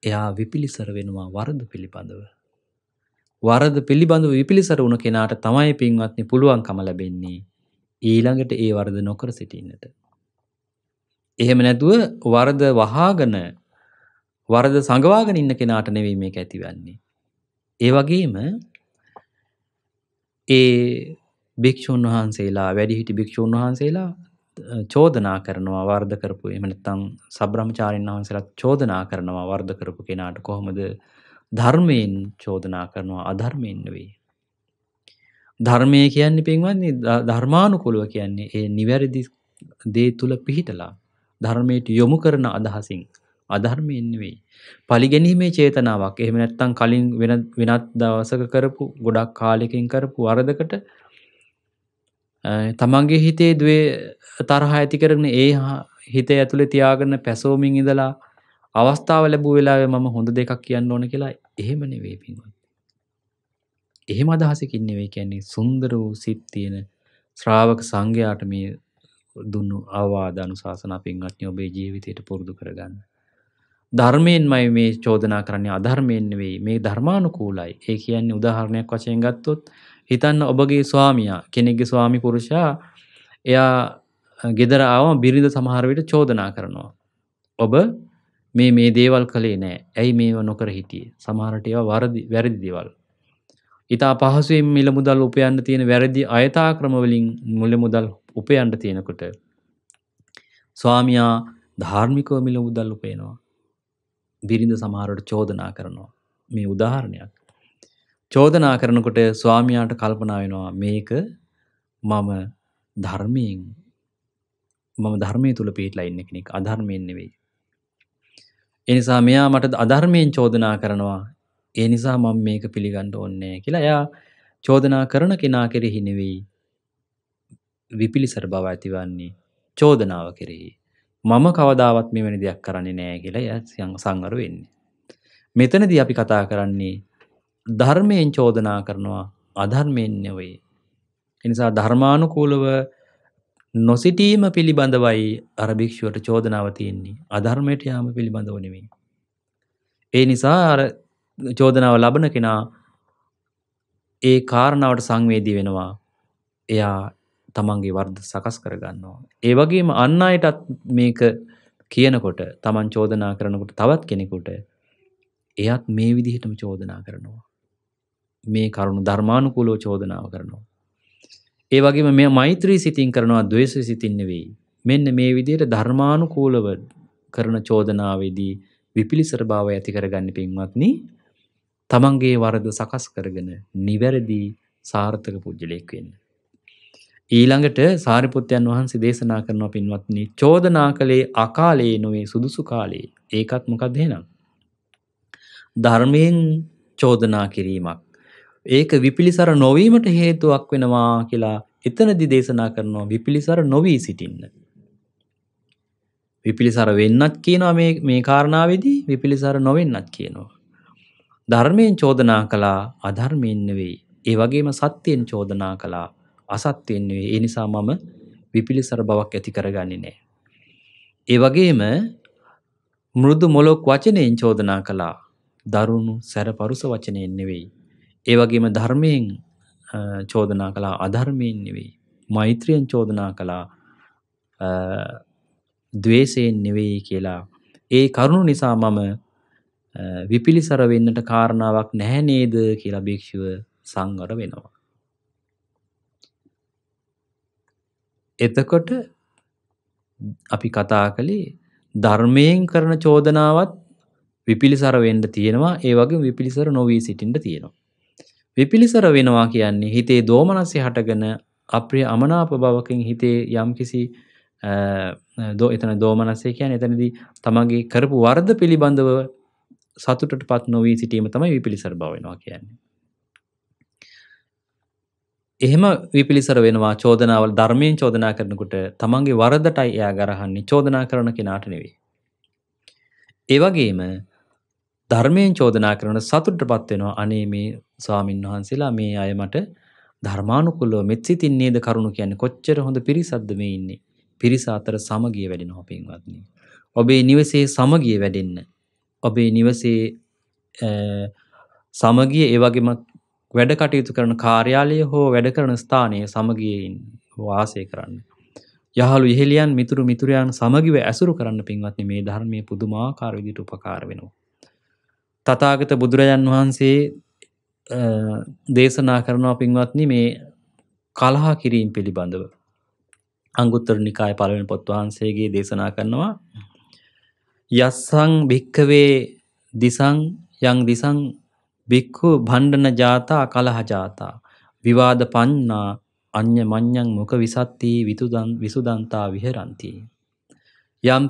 එයා විපිලිසර වෙනවා වරද පිළිබඳව. වරද පිළිබඳව විපිලිසර වුණ කෙනාට තමයි පින්වත්නි පුළුවන්කම ලැබෙන්නේ ඊළඟට ඒ වරද නොකර සිටින්නට. එහෙම නැතුව වරද වහාගන වරද සඟවාගෙන ඉන්න කෙනාට නෙවී මේක ඇතිවන්නේ. ඒ වගේම ඒ භික්‍ෂූන් වහන්සේලා වැඩිහිටි භික්‍ෂූන් වහන්සේලා චෝදනා කරනවා වර්ධ කරපු එමනත්තං සබ්‍රහ්මචාරීන් වහන්සේලා චෝදනා කරනවා වර්ධ කරපු කෙනාට කොහොමද ධර්මයෙන් චෝදනා කරනවා අධර්මයෙන් නෙවෙයි ධර්මය කියන්නේ පෙන්වන්නේ ධර්මානුකොලව කියන්නේ ඒ නිවැරදි දේ තුළ පිහිටලා ධර්මයට යොමු කරන අදහසින් අධර්මයෙන් නෙවෙයි. පරිගැනීමේ චේතනාවක්. එහෙම නැත්නම් කලින් වෙන වෙනත් දවසක කරපු ගොඩක් කාලෙකින් කරපු වරදකට තමන්ගේ හිතේ ද්වේ තරහ ඇති කරන ඒ හිතේ ඇතුලේ තියාගෙන පැසෝමින් ඉඳලා අවස්ථාව ලැබුව වෙලාවේ මම හොඳ දෙකක් කියන්න ඕන කියලා එහෙම නෙවෙයි පින්වත්. එහෙම අදහසකින් නෙවෙයි කියන්නේ සුන්දර වූ සිත් තියෙන ශ්‍රාවක සංඝයාට මේ දුන්නු අවවාද අනුශාසනා පින්වත්නි ඔබේ ජීවිතයට පුරුදු කරගන්න. ධර්මයෙන්මයි මේ චෝදනා කරන්නේ අධර්මයෙන් නෙවෙයි මේ ධර්මානුකූලයි. ඒ කියන්නේ උදාහරණයක් වශයෙන් ගත්තොත් හිතන්න ඔබගේ ස්වාමියා කෙනෙක්ගේ ස්වාමි පුරුෂයා එයා ගෙදර ආවම බිරිඳ සමහර විට චෝදනා කරනවා. ඔබ මේ මේ දේවල් කළේ නෑ. ඇයි මේව නොකර හිටියේ? සමහරට ඒවා වැරදි දේවල්. ඉතා පහසුවෙන් මිල මුදල් උපයන්න තියෙන වැරදි අයතා ක්‍රමවලින් මුල මුදල් උපයන්න තියෙනකොට ස්වාමියා ධාර්මිකව මිල මුදල් උපයනවා බිරිඳ සමහරට චෝදනා කරනවා මේ උදාහරණයක් චෝදනා කරනකොට ස්වාමියාට කල්පනා වෙනවා මේක මම ධර්මයෙන් මම ධර්මය තුළ පිහිටලා ඉන්න කෙනෙක් අධර්මයෙන් නෙවෙයි එනිසා මෙයා මට අධර්මයෙන් චෝදනා කරනවා ඒ නිසා මම මේක පිළිගණ්ඩ ඕන්නේ කියලා එයා චෝදනා කරන කෙනා කෙරෙහි නෙවෙයි විපිලිසර බව ඇතිවන්නේ චෝදනාව කෙරෙහි මම කවදාවත් මෙවැනි දෙයක් කරන්නේ නෑ කියලා ය සංවර වෙන්නේ. මෙතනදී අපි කතා කරන්නේ ධර්මයෙන් චෝදනා කරනවා අධර්මයෙන් නෙවෙයි. එනිසා ධර්මානුකූලව නොසිටීම පිළිබඳවයි අරභික්ෂුවට චෝදනාව තියෙන්නේ අධර්මයට යාම පිළිබඳව නෙවෙයි. ඒ නිසා චෝදනාව ලබන කෙනා ඒ කාරණාවට සංවේදී වෙනවා එයා තමන්ගේ වර්ධ සකස් කරගන්නවා. ඒ වගේම අන්න අයටත් මේක කියනකොට තමන් චෝදනා කරනකොට තවත් කෙනෙකුට එයත් මේ විදිහටම චෝදනා කරනවා. මේ කරුණු ධර්මානුකූලෝ චෝදනාව කරනවා. ඒ වගේම මේ මෛත්‍රී සිතින් කරනවා ද්වේෂ සිතින් නෙවෙයි. මෙන්න මේ විදිහට ධර්මානුකූලව කරන චෝදනාවේදී විපිලිසර භාවය ඇති කරගන්න පින්වත්නි තමන්ගේ වරද සකස් කරගෙන නිවැරදිී සාර්ථක පුද්ජලයෙක් වෙන්න. ඊළඟට සාරිපුත්‍යයන් වහන්සේ දේශනා කරනවා පින්වත්න චෝදනා කළේ අකාලයේ නොවේ සුදුසු කාලයේ ඒකත් මොකක් දෙනම්. ධර්මයෙන් චෝදනා කිරීමක්. ඒක විපිලිසර නොවීමට හේතුවක් වෙනවා කියලා එතනදි දේශනා කරනවා විපිලිසර නොවී සිටින්න. විපිලිසර වෙන්නත් කියනවා මේ කාරණාවේදී විපිලිසර නොවෙන්නත් කියනවා. ධර්මයෙන් චෝදනා කළා අධර්මයෙන් නෙවෙයි. ඒ වගේම සත්‍යයෙන් චෝදනා කළා අසත්‍යයෙන් නෙවෙයි. ඒ නිසා මම විපිලිසර බවක් ඇති කරගන්නේ නැහැ. ඒ වගේම මෘදු මොලොක් වචනයෙන් චෝදනා කළා දරුණු සැරපරුස වචනයෙන් නෙවෙයි. ඒ වගේම ධර්මයෙන් චෝදනා කළා අධර්මයෙන් නෙවෙයි. මෛත්‍රියෙන් චෝදනා කළා ද්වේෂයෙන් නෙවෙයි කියලා. ඒ කරුණු නිසා මම විපිලිසර වෙන්නට කාරණාවක් නැහැ නේද කියලා භික්ෂුව සංවර වෙනවා. එතකොට අපි කතා කළේ ධර්මයෙන් කරන චෝදනාවත් විපිලිසර වෙන්න තියෙනවා ඒ වගේ විපිලිසර නොවී සිටින්න තියෙනවා. විපිලිසර වෙනවා කියන්නේ හිතේ දෝමනස්ය හටගෙන අප්‍රිය අමනාප බවකින් හිතේ යම්කිසි දෝ එතන දෝමනස්සේ කියන්නේ එතනදී තමන්ගේ කරපු වර්ධ පිළිබඳව සතුටට පත් නොවී සිටීම තමයි විපිලිසර බවෙනවා කියන්නේ. එහෙම විපිලිසර වෙනවා චෝදනාවල් ධර්මයෙන් චෝදනා කරනකොට තමන්ගේ වරදටයි එයා ගරහන්නේ චෝදනා කරන කෙනාට නෙවෙයි. ඒ වගේම ධර්මයෙන් චෝදනා කරන සතුටටපත් වෙනවා අනේ මේ ස්වාමින් වහන්සේලා මේ අය මට ධර්මානුකූලව මෙත් සිතින් නේද කරුණු කියන්නේ කොච්චර හොඳ පිරිසක්ද මේ ඉන්නේ. පිරිස අතර සමගිය වැඩෙනවා පින්වත්නි. ඔබේ නිවසේ සමගිය වැඩෙන්න ඔබේ නිවසේ සමගිය ඒවගේම වැඩ කටයුතු කරන කාර්යාලය හෝ වැඩ කරන ස්ථානය සමගියයින් වාසය කරන්න. යහළු ඉහෙලියන් මිතුරු මිතුරයන් සමගිව ඇසුරු කරන්න පින්වත්න මේ ධර්මය පුදුමාකාරවිදිට උපකාර වෙනවා. තතාගත බුදුරජන් වහන්සේ දේශනා කරනවා පින්වත්න මේ කලහා කිරීම් පිළිබඳව. අංගුත්තර නිකාය පලවෙන පොත් වහන්සේගේ දේශනා කරනවා යස්සං භික්කවේ දිසං යං දිසං භික්හු භණ්ඩන ජාතා කලහ ජාතා. විවාද පන්නා අන්‍ය මං්ඥං මොක විසත්තී විතුදන් විසුදන්තා විහරන්ති. යම්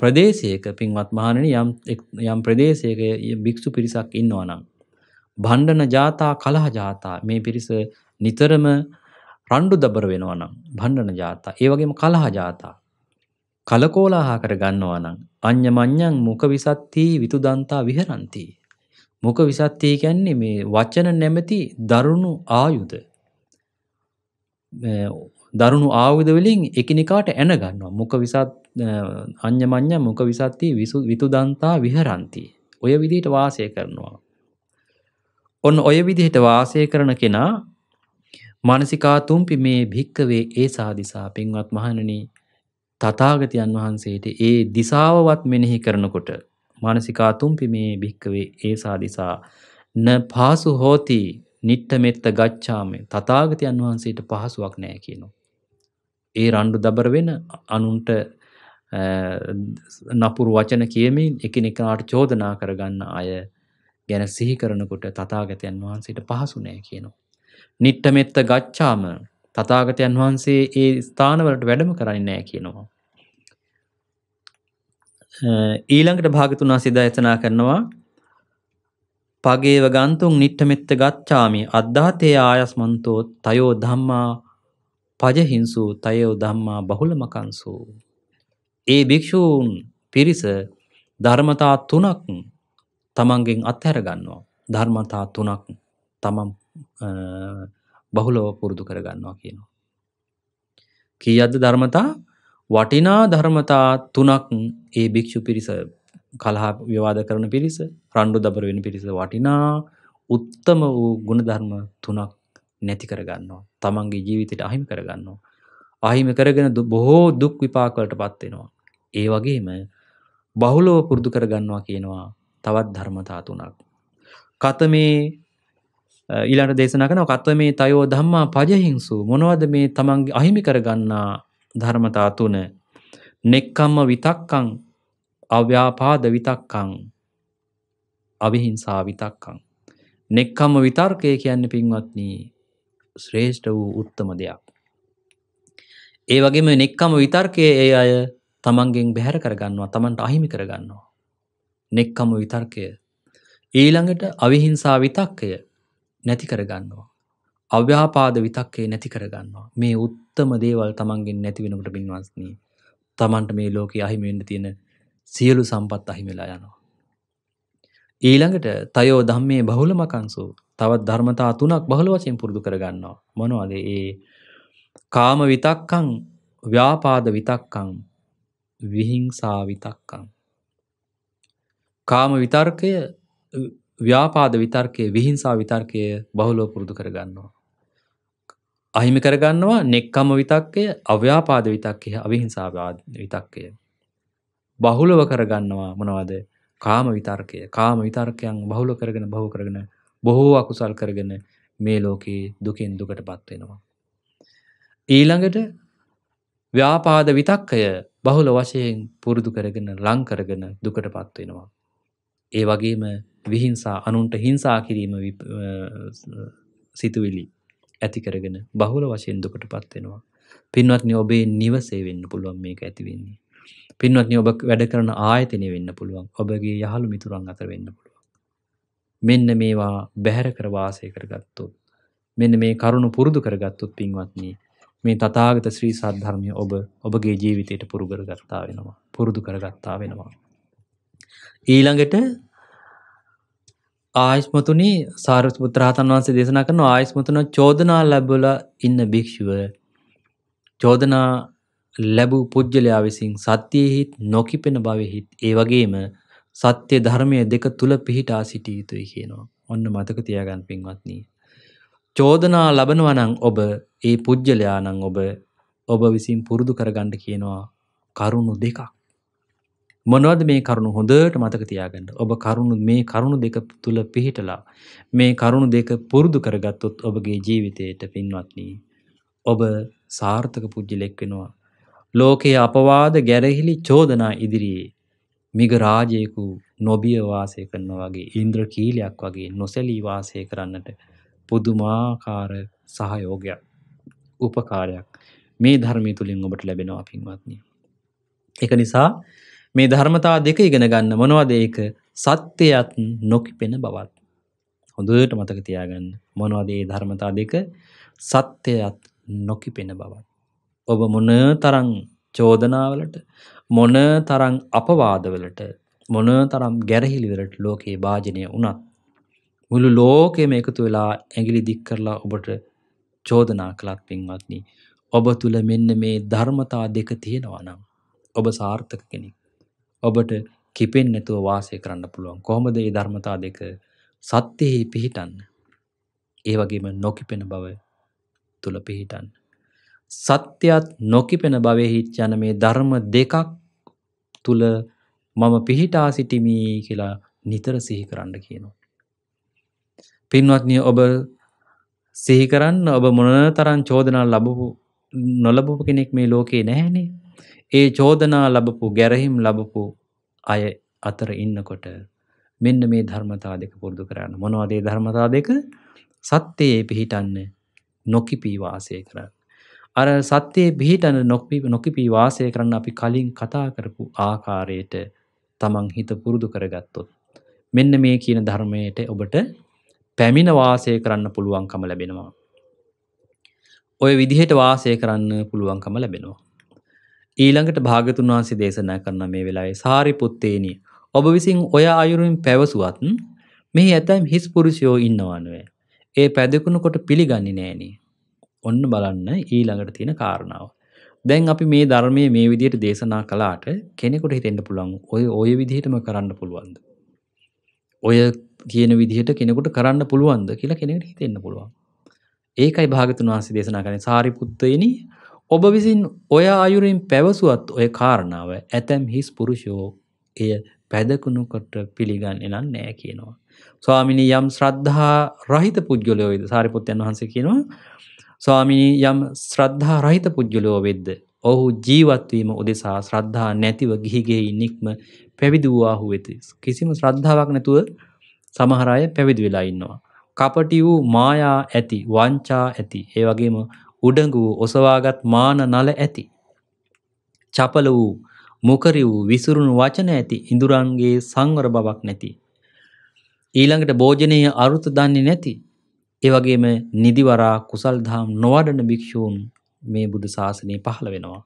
ප්‍රදේශයක පින්වත් මහණන යම් ප්‍රදේශයක භික්‍ෂු පිරිසක් ඉන්නවනම්. භණ්ඩන ජාතා කලහ ජාතා මේ පිරිස නිතරම රණ්ඩු දබර වෙනවනම් භණ්ඩන ජාතා ඒවගේම කලහ ජාතා කලකෝලාහා කර ගන්නවා නම් අඤ්ඤමඤ්ඤං මුඛ විසත්ති විතුදන්තා විහරಂತಿ. මුඛ විසත්ති කියන්නේ මේ වචන නැමැති දරුණු ආයුධ. දරුණු ආයුධ වලින් එකිනෙකාට ඇන ගන්නවා. මුඛ විසත් අඤ්ඤමඤ්ඤ මුඛ විසත්ති විතුදන්තා විහරಂತಿ. ඔය විදිහට වාසය කරනවා. ඔන්න ඔය විදිහට වාසය කරන කෙනා මානසිකාතුම්පි මේ භික්කවේ ඒ සාදිසා පින්වත් මහණනි තථාගතයන් වහන්සේට ඒ දිසාවවත් මෙනෙහි කරනකොට මානසිකාතුම්පි මේ භික්කවේ ඒසා දිසා න පාසු හෝති නිට්ට මෙත්ත ගච්ඡාම තථාගතයන් වහන්සේට පහසුවක් නෑ කියනවා. ඒ රණ්ඩු දබර වෙන අනුන්ට නපුරු වචන කියමින් එකිනෙකාට චෝදනා කරගන්න අය ගැන සිහි කරනකොට තථාගතයන් වහන්සේට පහසු නෑ කියනවා. නිට්ට මෙත්ත ගච්ඡාම තථාගතයන් වහන්සේ ඒ ස්ථානවලට වැඩම කරන්නේ නැහැ කියනවා. ඊළඟට භාගතුන් වහන්සේ දේශනා කරනවා පගේව ගන්තුන් නිට්ඨමෙත්ත ගච්ඡාමි අද්ධාතේ ආයස්මන්තෝ තයෝ ධම්මා පජහින්සු තයෝ ධම්මා බහුලමකන්සු ඒ භික්ෂූන් පිරිස ධර්මතා තුනක් තමන්ගෙන් අත්හැර ගන්නවා ධර්මතා තුනක් තමන් බහුලව පුරුදු කරගන්නවා කියනවා. කියද්ද ධර්මතා වටිනා ධර්මතා තුනක් ඒ භික්‍ෂු පිරිස කලහා ව්‍යවාද කරන පිරිස රණ්ඩු දබර වෙන පිරිස වටිනා උත්තම වූ ගුණධර්ම තුනක් නැති කරගන්නවා. තමන්ගේ ජීවිතයට අහිමි කරගන්නවා. අහිම කරගෙන බොහෝ දුක් විපාකවලට පත්වෙනවා. ඒ වගේම බහුලෝ පුරුදු කරගන්නවා කියනවා තවත් ධර්මතා තුනක්. කත මේ ඊළට දේශනා කනව කත්ව මේ තයෝ ධම්මා පජහිංසු මොනවද මේ තමන්ගේ අහිමි කරගන්නා ධර්මතා තුන නෙක්කම්ම විතක්කං අව්‍යාපාද විතක්කං අවිහිංසා විතක්කං නෙක්කම්ම විතර්කය කියන්න පින්වත්නී ශ්‍රේෂ්ඨ වූ උත්තම දෙයක්. ඒ වගේම නෙක්කම විතර්කය ඒ අය තමන්ගෙන් බැහැර කරගන්නවා තමන්ට අහිමි කරගන්නවා. නෙක්කම විතර්කය. ඊළඟට අවිහිංසා විතක්කය නැති කරගන්නවා. අව්‍යාපාද විතක්කේ නැති කරගන්නවා. මේ උත්තම දේවල් තමන්ගෙන් නැතිවෙනකට පින්වස්නී තමන්ට මේ ලෝක අහිමෙන්ට තියෙන සියලු සම්පත් අහිමලා යනවා. ඊළඟට තයෝ දම්මේ බහුල මකන්සු තවත් ධර්මතා තුනක් බහල වචයෙන් පුරදු කරගන්නවා. මොනවාද ඒ කාම විතක්කං ව්‍යාපාද විතක්කං විහිංසා විතක්කං. කාම විතර්කය ව්‍යාපාද විතර්කය විහිංසා විතර්කය බහුලෝ පුරුදු කරගන්නවා. අහිමි කරගන්නවා නෙක්කම විතක්කය අව්‍යාපාද විතක්කය අවිහිංසා විතක්කය. බහුලව කරගන්නවා මොනවද කාම විතර්කය කාම විතර්කයන් බහුල කරගෙන බහු කරගෙන බොහෝ අකුසල් කරගෙන මේ ලෝකයේ දුකෙන් දුකට පත්වෙනවා. ඊළඟට ව්‍යාපාද විතක්කය බහුල වශයෙන් පුරුදු කරගෙන ලංකරගෙන දුකට පත්වෙනවා. ඒ වගේම විහිංසා අනුන්ට හිංසා කිරීම සිතුවිලි ඇතිකරගෙන බහුල වශයෙන් දුකට පත්වෙනවා. පින්වත්නි ඔබේ නිවසේ වෙන්න පුළුවන් මේක ඇතිවෙන්නේ. පින්වත්නි ඔබ වැඩ කරන ආයතනය වෙන්න පුළුවන් ඔබගේ යහළු මිතුරන් අතර වෙන්න පුළුවන්. මෙන්න මේවා බැහැර කරවාසය කරගත්තුත්. මෙන්න මේ කරුණු පුරුදු කරගත්තුත් පින්වත්න්නේ මේ තතාගත ශ්‍රී සද්ධර්මය ඔබ ඔබගේ ජීවිතයට පුරුගර ගත්තා වෙනවා පුරුදු කරගත්තා වෙනවා. ඊළඟට ආයස්මතුනි සාරස් පුත්‍රහතන් වන්සේ දේශනා කරන ආයස්මතුන චෝදනා ලැබල ඉන්න භික්ෂුව චෝදනා ලැබූ පුද්ගලයා විසින් සත්‍යයහිත් නොකිපෙන බවහිත් ඒ වගේම සත්‍ය ධර්මය දෙක තුළ පිහිටා සිටිය යුතුයි කියනවා ඔන්න මතක තියාගන්න පින්වත්නී. චෝදනා ලබනවනං ඔබ ඒ පුද්ගලයානං ඔබ ඔබ විසින් පුරුදු කරගණ්ඩ කියනවා කරුණු දෙකක් මොනවද මේ කරුණු හොඳට මතක තියාගන්න. ඔබ කරුණු මේ කරුණු දෙක තුල පිහිටලා මේ කරුණු දෙක පුරුදු කරගත්තොත් ඔබගේ ජීවිතයට පින්වත්නි ඔබ සාර්ථක පුජ්‍යලෙක් වෙනවා. ලෝකයේ අපවාද ගැරහිලි චෝදනා ඉදිරියේ මිගරාජයෙකු නොබිය වාසය කරනවා වගේ ඉන්ද්‍රකීලයක් වගේ නොසැලී වාසය කරන්නට පුදුමාකාර සහයෝගයක් උපකාරයක් මේ ධර්මය තුලින් ඔබට ලැබෙනවා පින්වත්නි. ඒක නිසා මේ ධර්මතා දෙක ඉගෙන ගන්න මොනවද ඒක සත්‍යයත් නොකිපෙන බවත්. හොඳට මතක තියාගන්න මොනවද ඒ ධර්මතා දෙක සත්‍යයත් නොකිපෙන බවත්. ඔබ මොන තරං චෝදනාවලට මොන තරං අපවාදවලට මොන තරම් ගැරහිලිවලට ලෝකයේ භාජනය වනත් මුළු ලෝකෙම එකතු වෙලා ඇගිලි දික් කරලා ඔබට චෝදනා කළත් පින්වත්නි ඔබ තුළ මෙන්න මේ ධර්මතා දෙක තියෙනවා නම් ඔබ සාර්ථක කෙනෙක් ඔබට කිපෙන් නැතුව වාසය කරන්න පුළුවන් කොහොමද ඒ ධර්මතා දෙක සත්‍යයෙහි පිහිටන්න ඒවගේම නොකිපෙන බව තුළ පිහිටන්න. සත්‍යත් නොකිපෙන බවහිච් යන මේ ධර්ම දෙකක් තුළ මම පිහිටා සිටිමී කියලා නිතර සිහි කරන්න කියනවා. පින්වත්නය ඔබ සිහිකරන්න ඔබ මොන තරන් චෝදනා ලබපු නොලබපු කෙනෙක් මේ ලෝකයේ නැහැනේ ඒ චෝදනා ලබපු ගැරහිම් ලබපු අය අතර ඉන්නකොට මෙන්න මේ ධර්මතා දෙක පුරුදු කරන්න මොනවදේ ධර්මතා දෙක සත්‍යයේ පිහිටන්න නොකිපී වාසය කරන්න. අර සත්‍යයේ පිහිටන නොකිපී වාසය කරන්න අපි කලින් කතා කරපු ආකාරයට තමන් හිත පුරුදු කරගත්තොත්. මෙන්න මේ කියන ධර්මයට ඔබට පැමිණ වාසය කරන්න පුළුවන්කම ලැබෙනවා. ඔය විදිහට වාසය කරන්න පුළුවන්කම ලැබෙනවා. ඊළඟට භාගතුන් වහන්සේ දේශනා කරන මේ වෙලාවේ සාරිපුත්තේනිය ඔබ විසින් ඔය අයුරින් පැවසුවත් මෙහි ඇතැම් හිස් පුරුෂයෝ ඉන්නවනුවේ. ඒ පැදකුණු කොට පිළිගන්නේ නෑනේ. ඔන්න බලන්න ඊළඟට තියෙන කාරණාව. දැන් අපි මේ ධර්මය මේ විදියට දේශනා කලාට කෙනෙකුට හිතෙන්ට පුළන් ඔය ඔය විදිහටම කරන්න පුළුවන්ද. ඔය කියන විදිහට කෙනෙකුට කරන්න පුළුවන්ද කියලා කෙනෙට හිතෙන්න්න පුළුවන්. ඒකයි භාගතුන් වහන්සේ දේශනා කරන සාරිපුත්තයනි ඔබ විසින් ඔය අයුරින් පැවසුවත් ඔය කාරණාව ඇතැම් හිස් පුරුෂෝ එය පැදකුණුකොට පිළිගන්න එනන් නෑ කියනවා. ස්වාමිනි යම් ශ්‍රද්ධා රහිත පුද්ගලයෝයිද සාරිපුත්තයන් වහන්ස කියනවා. ස්වාමිනි යම් ශ්‍රද්ධා රහිත පුද්ගලයෝ වෙද්ද. ඔහු ජීවත්වීම උදෙසා ශ්‍රද්ධා නැතිව ගිහිගේ ඉන්නෙක්ම පැවිදිවූවාහු වෙති. කිසිම ශ්‍රද්ධාවක් නැතුව සමහරය පැවිදි වෙලා ඉන්නවා. කපටි වූ මායා ඇති වංචා ඇති ඒ වගේම උඩඟු ඔසවාගත් මාන නල ඇති. චපල වූ මොකරි වූ විසුරුණු වචන ඇති ඉඳුරන්ගේ සංවර බවක් නැති. ඊළඟට භෝජනය අරුත දන්නේ නැති. එවගේම නිදිවරා කුසල් දහම් නොවඩන භික්‍ෂූන් මේ බුදු ශාසනය පහළ වෙනවා.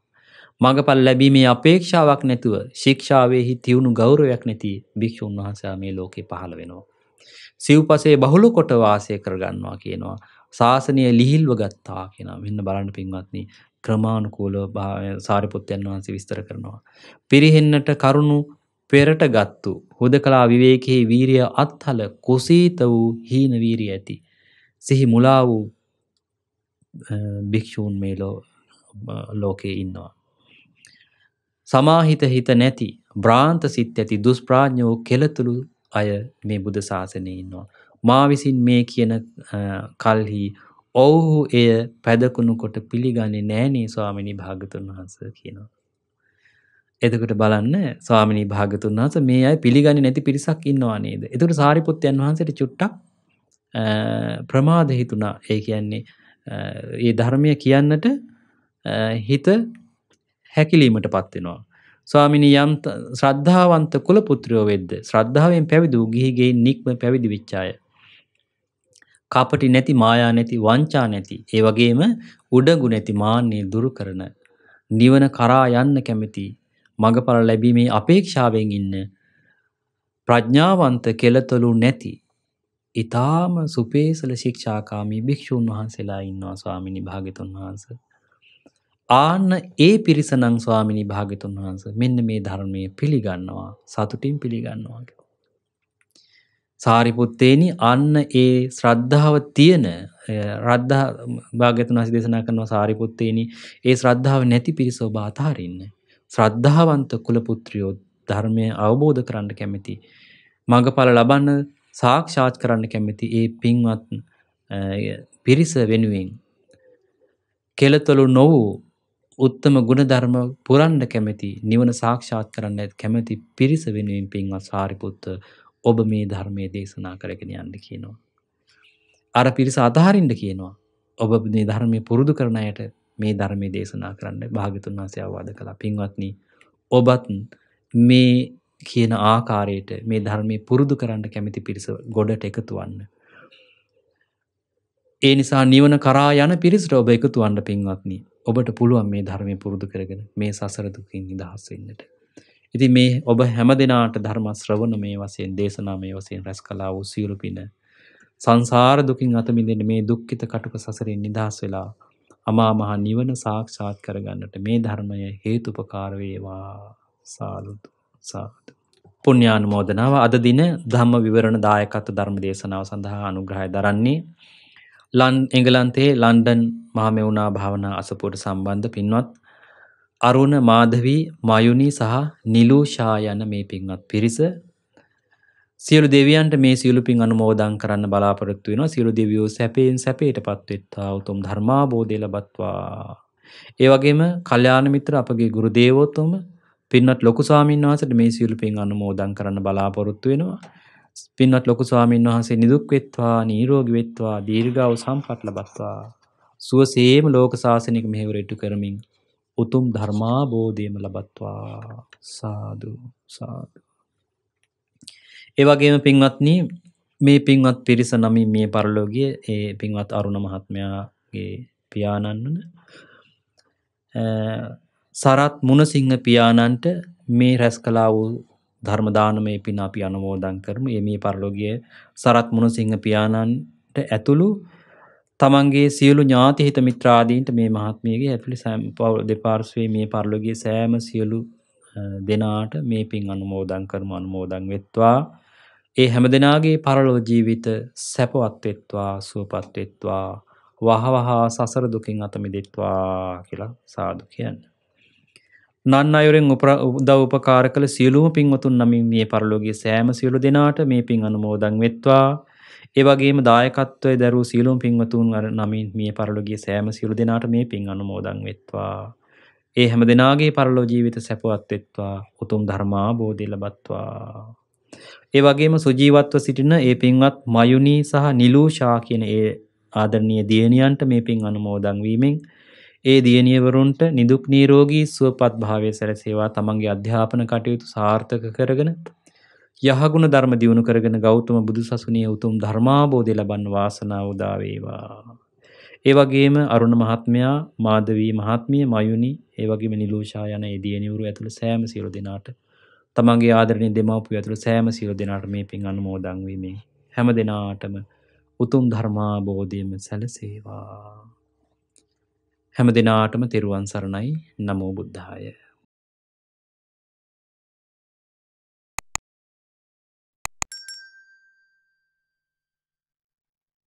මඟපල් ලැබීමේ අපේක්ෂාවක් නැතුව ශික්ෂාවයෙහි තිවුණු ගෞරවයක් නැති භික්‍ෂූන් වහන්සයා මේ ලෝකෙ පහළ වෙනවා. සිව්පසේ බහුලු කොට වාසය කරගන්නවා කියනවා. ශාසනය ලිහිල්ව ගත්තා කියෙන මෙන්න බලන්න පින්වත්න ක්‍රමාණුකූල සාරිපුත්තයන් වහන්සේ විස්තර කරනවා. පිරිහෙන්නට කරුණු පෙරට ගත්තු හොද කලා විවේකෙහි වීරිය අත්හල කොසීත වූ හීනවීරී ඇති. සිහි මුලා වූ භික්‍ෂූන් මේලෝ ලෝකයේ ඉන්නවා. සමාහිත හිත නැති බ්‍රාන්ත සිත් ඇති දුස්ප්‍රාඥෝ කෙළතුළු අය මේ බුද ශාසනය ඉන්නවා. මා විසින් මේ කියන කල්හි ඔවුහු එය පැදකුණු කොට පිළිගන්නේ නෑනේ ස්වාමිනි භාගතුන් වහන්ස කියනවා. එතකට බලන්න ස්වාමිනි භාගතුන් වහස මේ අයි පිළිගනි නැති පිරිසක් ඉන්නවා නේද. එතුට සාරිපුත්යන් වහන්සට චුට්ටක් ප්‍රමාද හිතුනා ඒ කියන්නේ ඒ ධර්මය කියන්නට හිත හැකිලීමට පත්වෙනවා. ස්වාමිනි යම් ශ්‍රද්ධාවන්ත කුල පුත්‍රයෝ වෙද්ද ශ්‍රද්ධාවෙන් පැවිදූ ගිහිගේ නික්ම පැවිදි විච්චාය. කපටි නැති මායා නැති වංචා නැති ඒ වගේම උඩඟු නැති මාන්නේ දුරු කරන නිවන කරා යන්න කැමති මඟඵල ලැබීමේ අපේක්ෂාවෙන් ඉන්න ප්‍රඥාවන්ත කෙලතොළු නැති ඊ타ම සුපේසල ශික්ෂාකාමී භික්ෂුන් වහන්සේලා ඉන්නවා ස්වාමිනී භාග්‍යතුන් වහන්සේ ආන්න ඒ පිරිසනම් ස්වාමිනී භාග්‍යතුන් වහන්සේ මෙන්න මේ ධර්මයේ පිළිගන්නවා සතුටින් පිළිගන්නවා සාරිපුත්තේනි අන්න ඒ ශ්‍රද්ධාව තියෙන රද්ධා භාගතුන් වහස දේශනා කරනවා සාරිපුත්තේනි ඒ ශ්‍රද්ධාව නැති පිරිස ඔබ අතහරින්න. ශ්‍රද්ධාවන්ත කුලපුත්‍රියෝ ධර්මය අවබෝධ කරන්න කැමති. මඟඵල ලබන්න සාක්ෂාත් කරන්න කැමති ඒ පින්වත් පිරිස වෙනුවෙන්. කෙලතොළු නොවූ උත්තම ගුණධර්ම පුරන්ඩ කැමැති නිවන සාක්ෂාත් කරන්න ඇත් කැමැති පිරිස වෙනුවෙන් පින්වත් සාරිපුත්ත ඔබ මේ ධර්මය දේශනා කරගෙන යන්න කියනවා. අර පිරිස අතහරින්ට කියනවා ඔබ මේ ධර්මය පුරුදු කරනයට මේ ධර්මය දේශනා කරන්න භාගතුන් වන්සේ අවවාද කලා පින්වත්න ඔබත් මේ කියන ආකාරයට මේ ධර්මය පුරුදු කරන්න කැමිති පිරිස ගොඩට එකතුවන්න. ඒ නිසා නිවන කරා යන පිරිසට ඔබ එකතුවන්න පින්වත්න ඔබට පුළුවන් මේ ධර්මය පුරුදු කරගෙන මේ සසරදුකින් නිදහස්සෙන්න්නට ඉති මේ ඔබ හැම දෙනාට ධර්ම ශ්‍රවණ මේ වසයෙන් දේශනා මේ වසයෙන් රැස් කලා වූ සියලු පින සංසාර දුකින් අතමින්දෙන මේ දුක්ඛිත කටුක සසරෙන් නිදහස් වෙලා අමා මහ නිවන සාක්ෂාත් කරගන්නට මේ ධර්මය හේතුපකාර වේවා සාලුතු සාදු පුණ්‍යානුමෝදනාව අද දින ධම්ම විවරණ දායකත්ව ධර්ම දේශනාව සඳහා අනුග්‍රහය දරන්නේ ලන් එංගලන්තයේ ලන්ඩන් මහමෙවුනා භාවනා අසපුවට සම්බන්ධ පින්වත් අරුණ මාධවී මයුනි සහ නිලූෂා යන මේ පින්වත් පිරිස සියලු දෙවියන්ට මේ සියලු පින් අනුමෝදන් කරන්න බලාපොරොත්තු වෙනවා සියලු දෙවියෝ සැපයෙන් සැපයටපත් වෙත්තා උතුම් ධර්මාබෝධය ලබත්වා ඒ වගේම කල්යාණ මිත්‍ර අපගේ ගුරු දේවෝත්තම පින්වත් ලොකු ස්වාමීන් වහන්සේට මේ සියලු පින් අනුමෝදන් කරන්න බලාපොරොත්තු වෙනවා පින්වත් ලොකු ස්වාමීන් වහන්සේ නිදුක් වෙත්වා නිරෝගී වෙත්වා දීර්ඝායු සම්පත් ලබත්වා සුවසේම ලෝක සාසනික මෙහෙවර ඉටු කරමින් උතුම් ධර්මාබෝධයම ලබත්වා සාදු සාදු. ඒවගේම පින්වත්නී මේ පින්වත් පිරිස නමින් මේ පරලෝගිය ඒ පින්වත් අරුණ මහත්මයාගේ පියාණන්නන සරත් මුණසිංහ පියාණන්ට මේ රැස් කලා වූ ධර්මදානමය පිනා අපි අනමෝදන් කරම ඒ මේ පරලෝගිය සරත් මුණසිංහ පියාණන්ට ඇතුළු තමන්ගේ සියලු ඥාති හිත මිත්‍රාදීන්ට මේ මහත්මියගේ ඇතුළි සෑම් පව් දෙපාර්ස්වේ මේ පරලොගේ සෑම සියලු දෙනාට මේ පින් අනුමෝදං කරම අනුමෝදං වෙත්වා ඒ හැම දෙනාගේ පරලෝ ජීවිත සැපවත්වෙත්වා සුවපත්වෙත්වා වහවහා සසර දුකින් අතමිදෙත්වා කියලා සාදු කියන්න. නන්න අයුරෙන් උදව උපකාර කළ සියලූම පින්වතුන් නමින් මේ පරලෝගේ සෑම සියලු දෙනාට මේ පින් අනුමෝදං වෙත්වා ඒ වගේම දායකත්වයේ දරූ සීලොම් පින්වතුන් අර නමින් මිය පරලොගිය සෑම සියලු දෙනාට මේ පින් අනුමෝදන් වෙත්වා. ඒ හැම දෙනාගේ පරලෝ ජීවිත සැපවත් වෙත්වා. උතුම් ධර්මාබෝධය ලබත්වා. ඒ වගේම සුජීවත්ව සිටින ඒ පින්වත් මයුනී සහ නිලූෂා කියන ඒ ආදරණීය දියණියන්ට මේ පින් අනුමෝදන් වීමෙන් ඒ දියණියවරුන්ට නිදුක් නිරෝගී සුවපත් භාවය සැලසේවා තමන්ගේ අධ්‍යාපන කටයුතු සාර්ථක කරගෙන යහගුණ ධර්ම දියුණු කරගෙන ගෞතම බුදුසසුනිය උතුම් ධර්මාබෝධය ලබන්න වාසනාව උදා වේවා. ඒ වගේම අරුණ මහත්මයා, මාධවී මහත්මිය, මයුනි, ඒ වගේම නිලූෂා යන ඒ දියණිවරු ඇතුළු සෑම සියලු දෙනාට තමන්ගේ ආදරණීය දෙමාපියෝ ඇතුළු සෑම සියලු දෙනාට මේ පින් අනුමෝදන් වීමෙන් හැම දිනාටම උතුම් ධර්මාබෝධයම සැලසේවා. හැම දිනාටම තෙරුවන් සරණයි. නමෝ බුද්ධාය.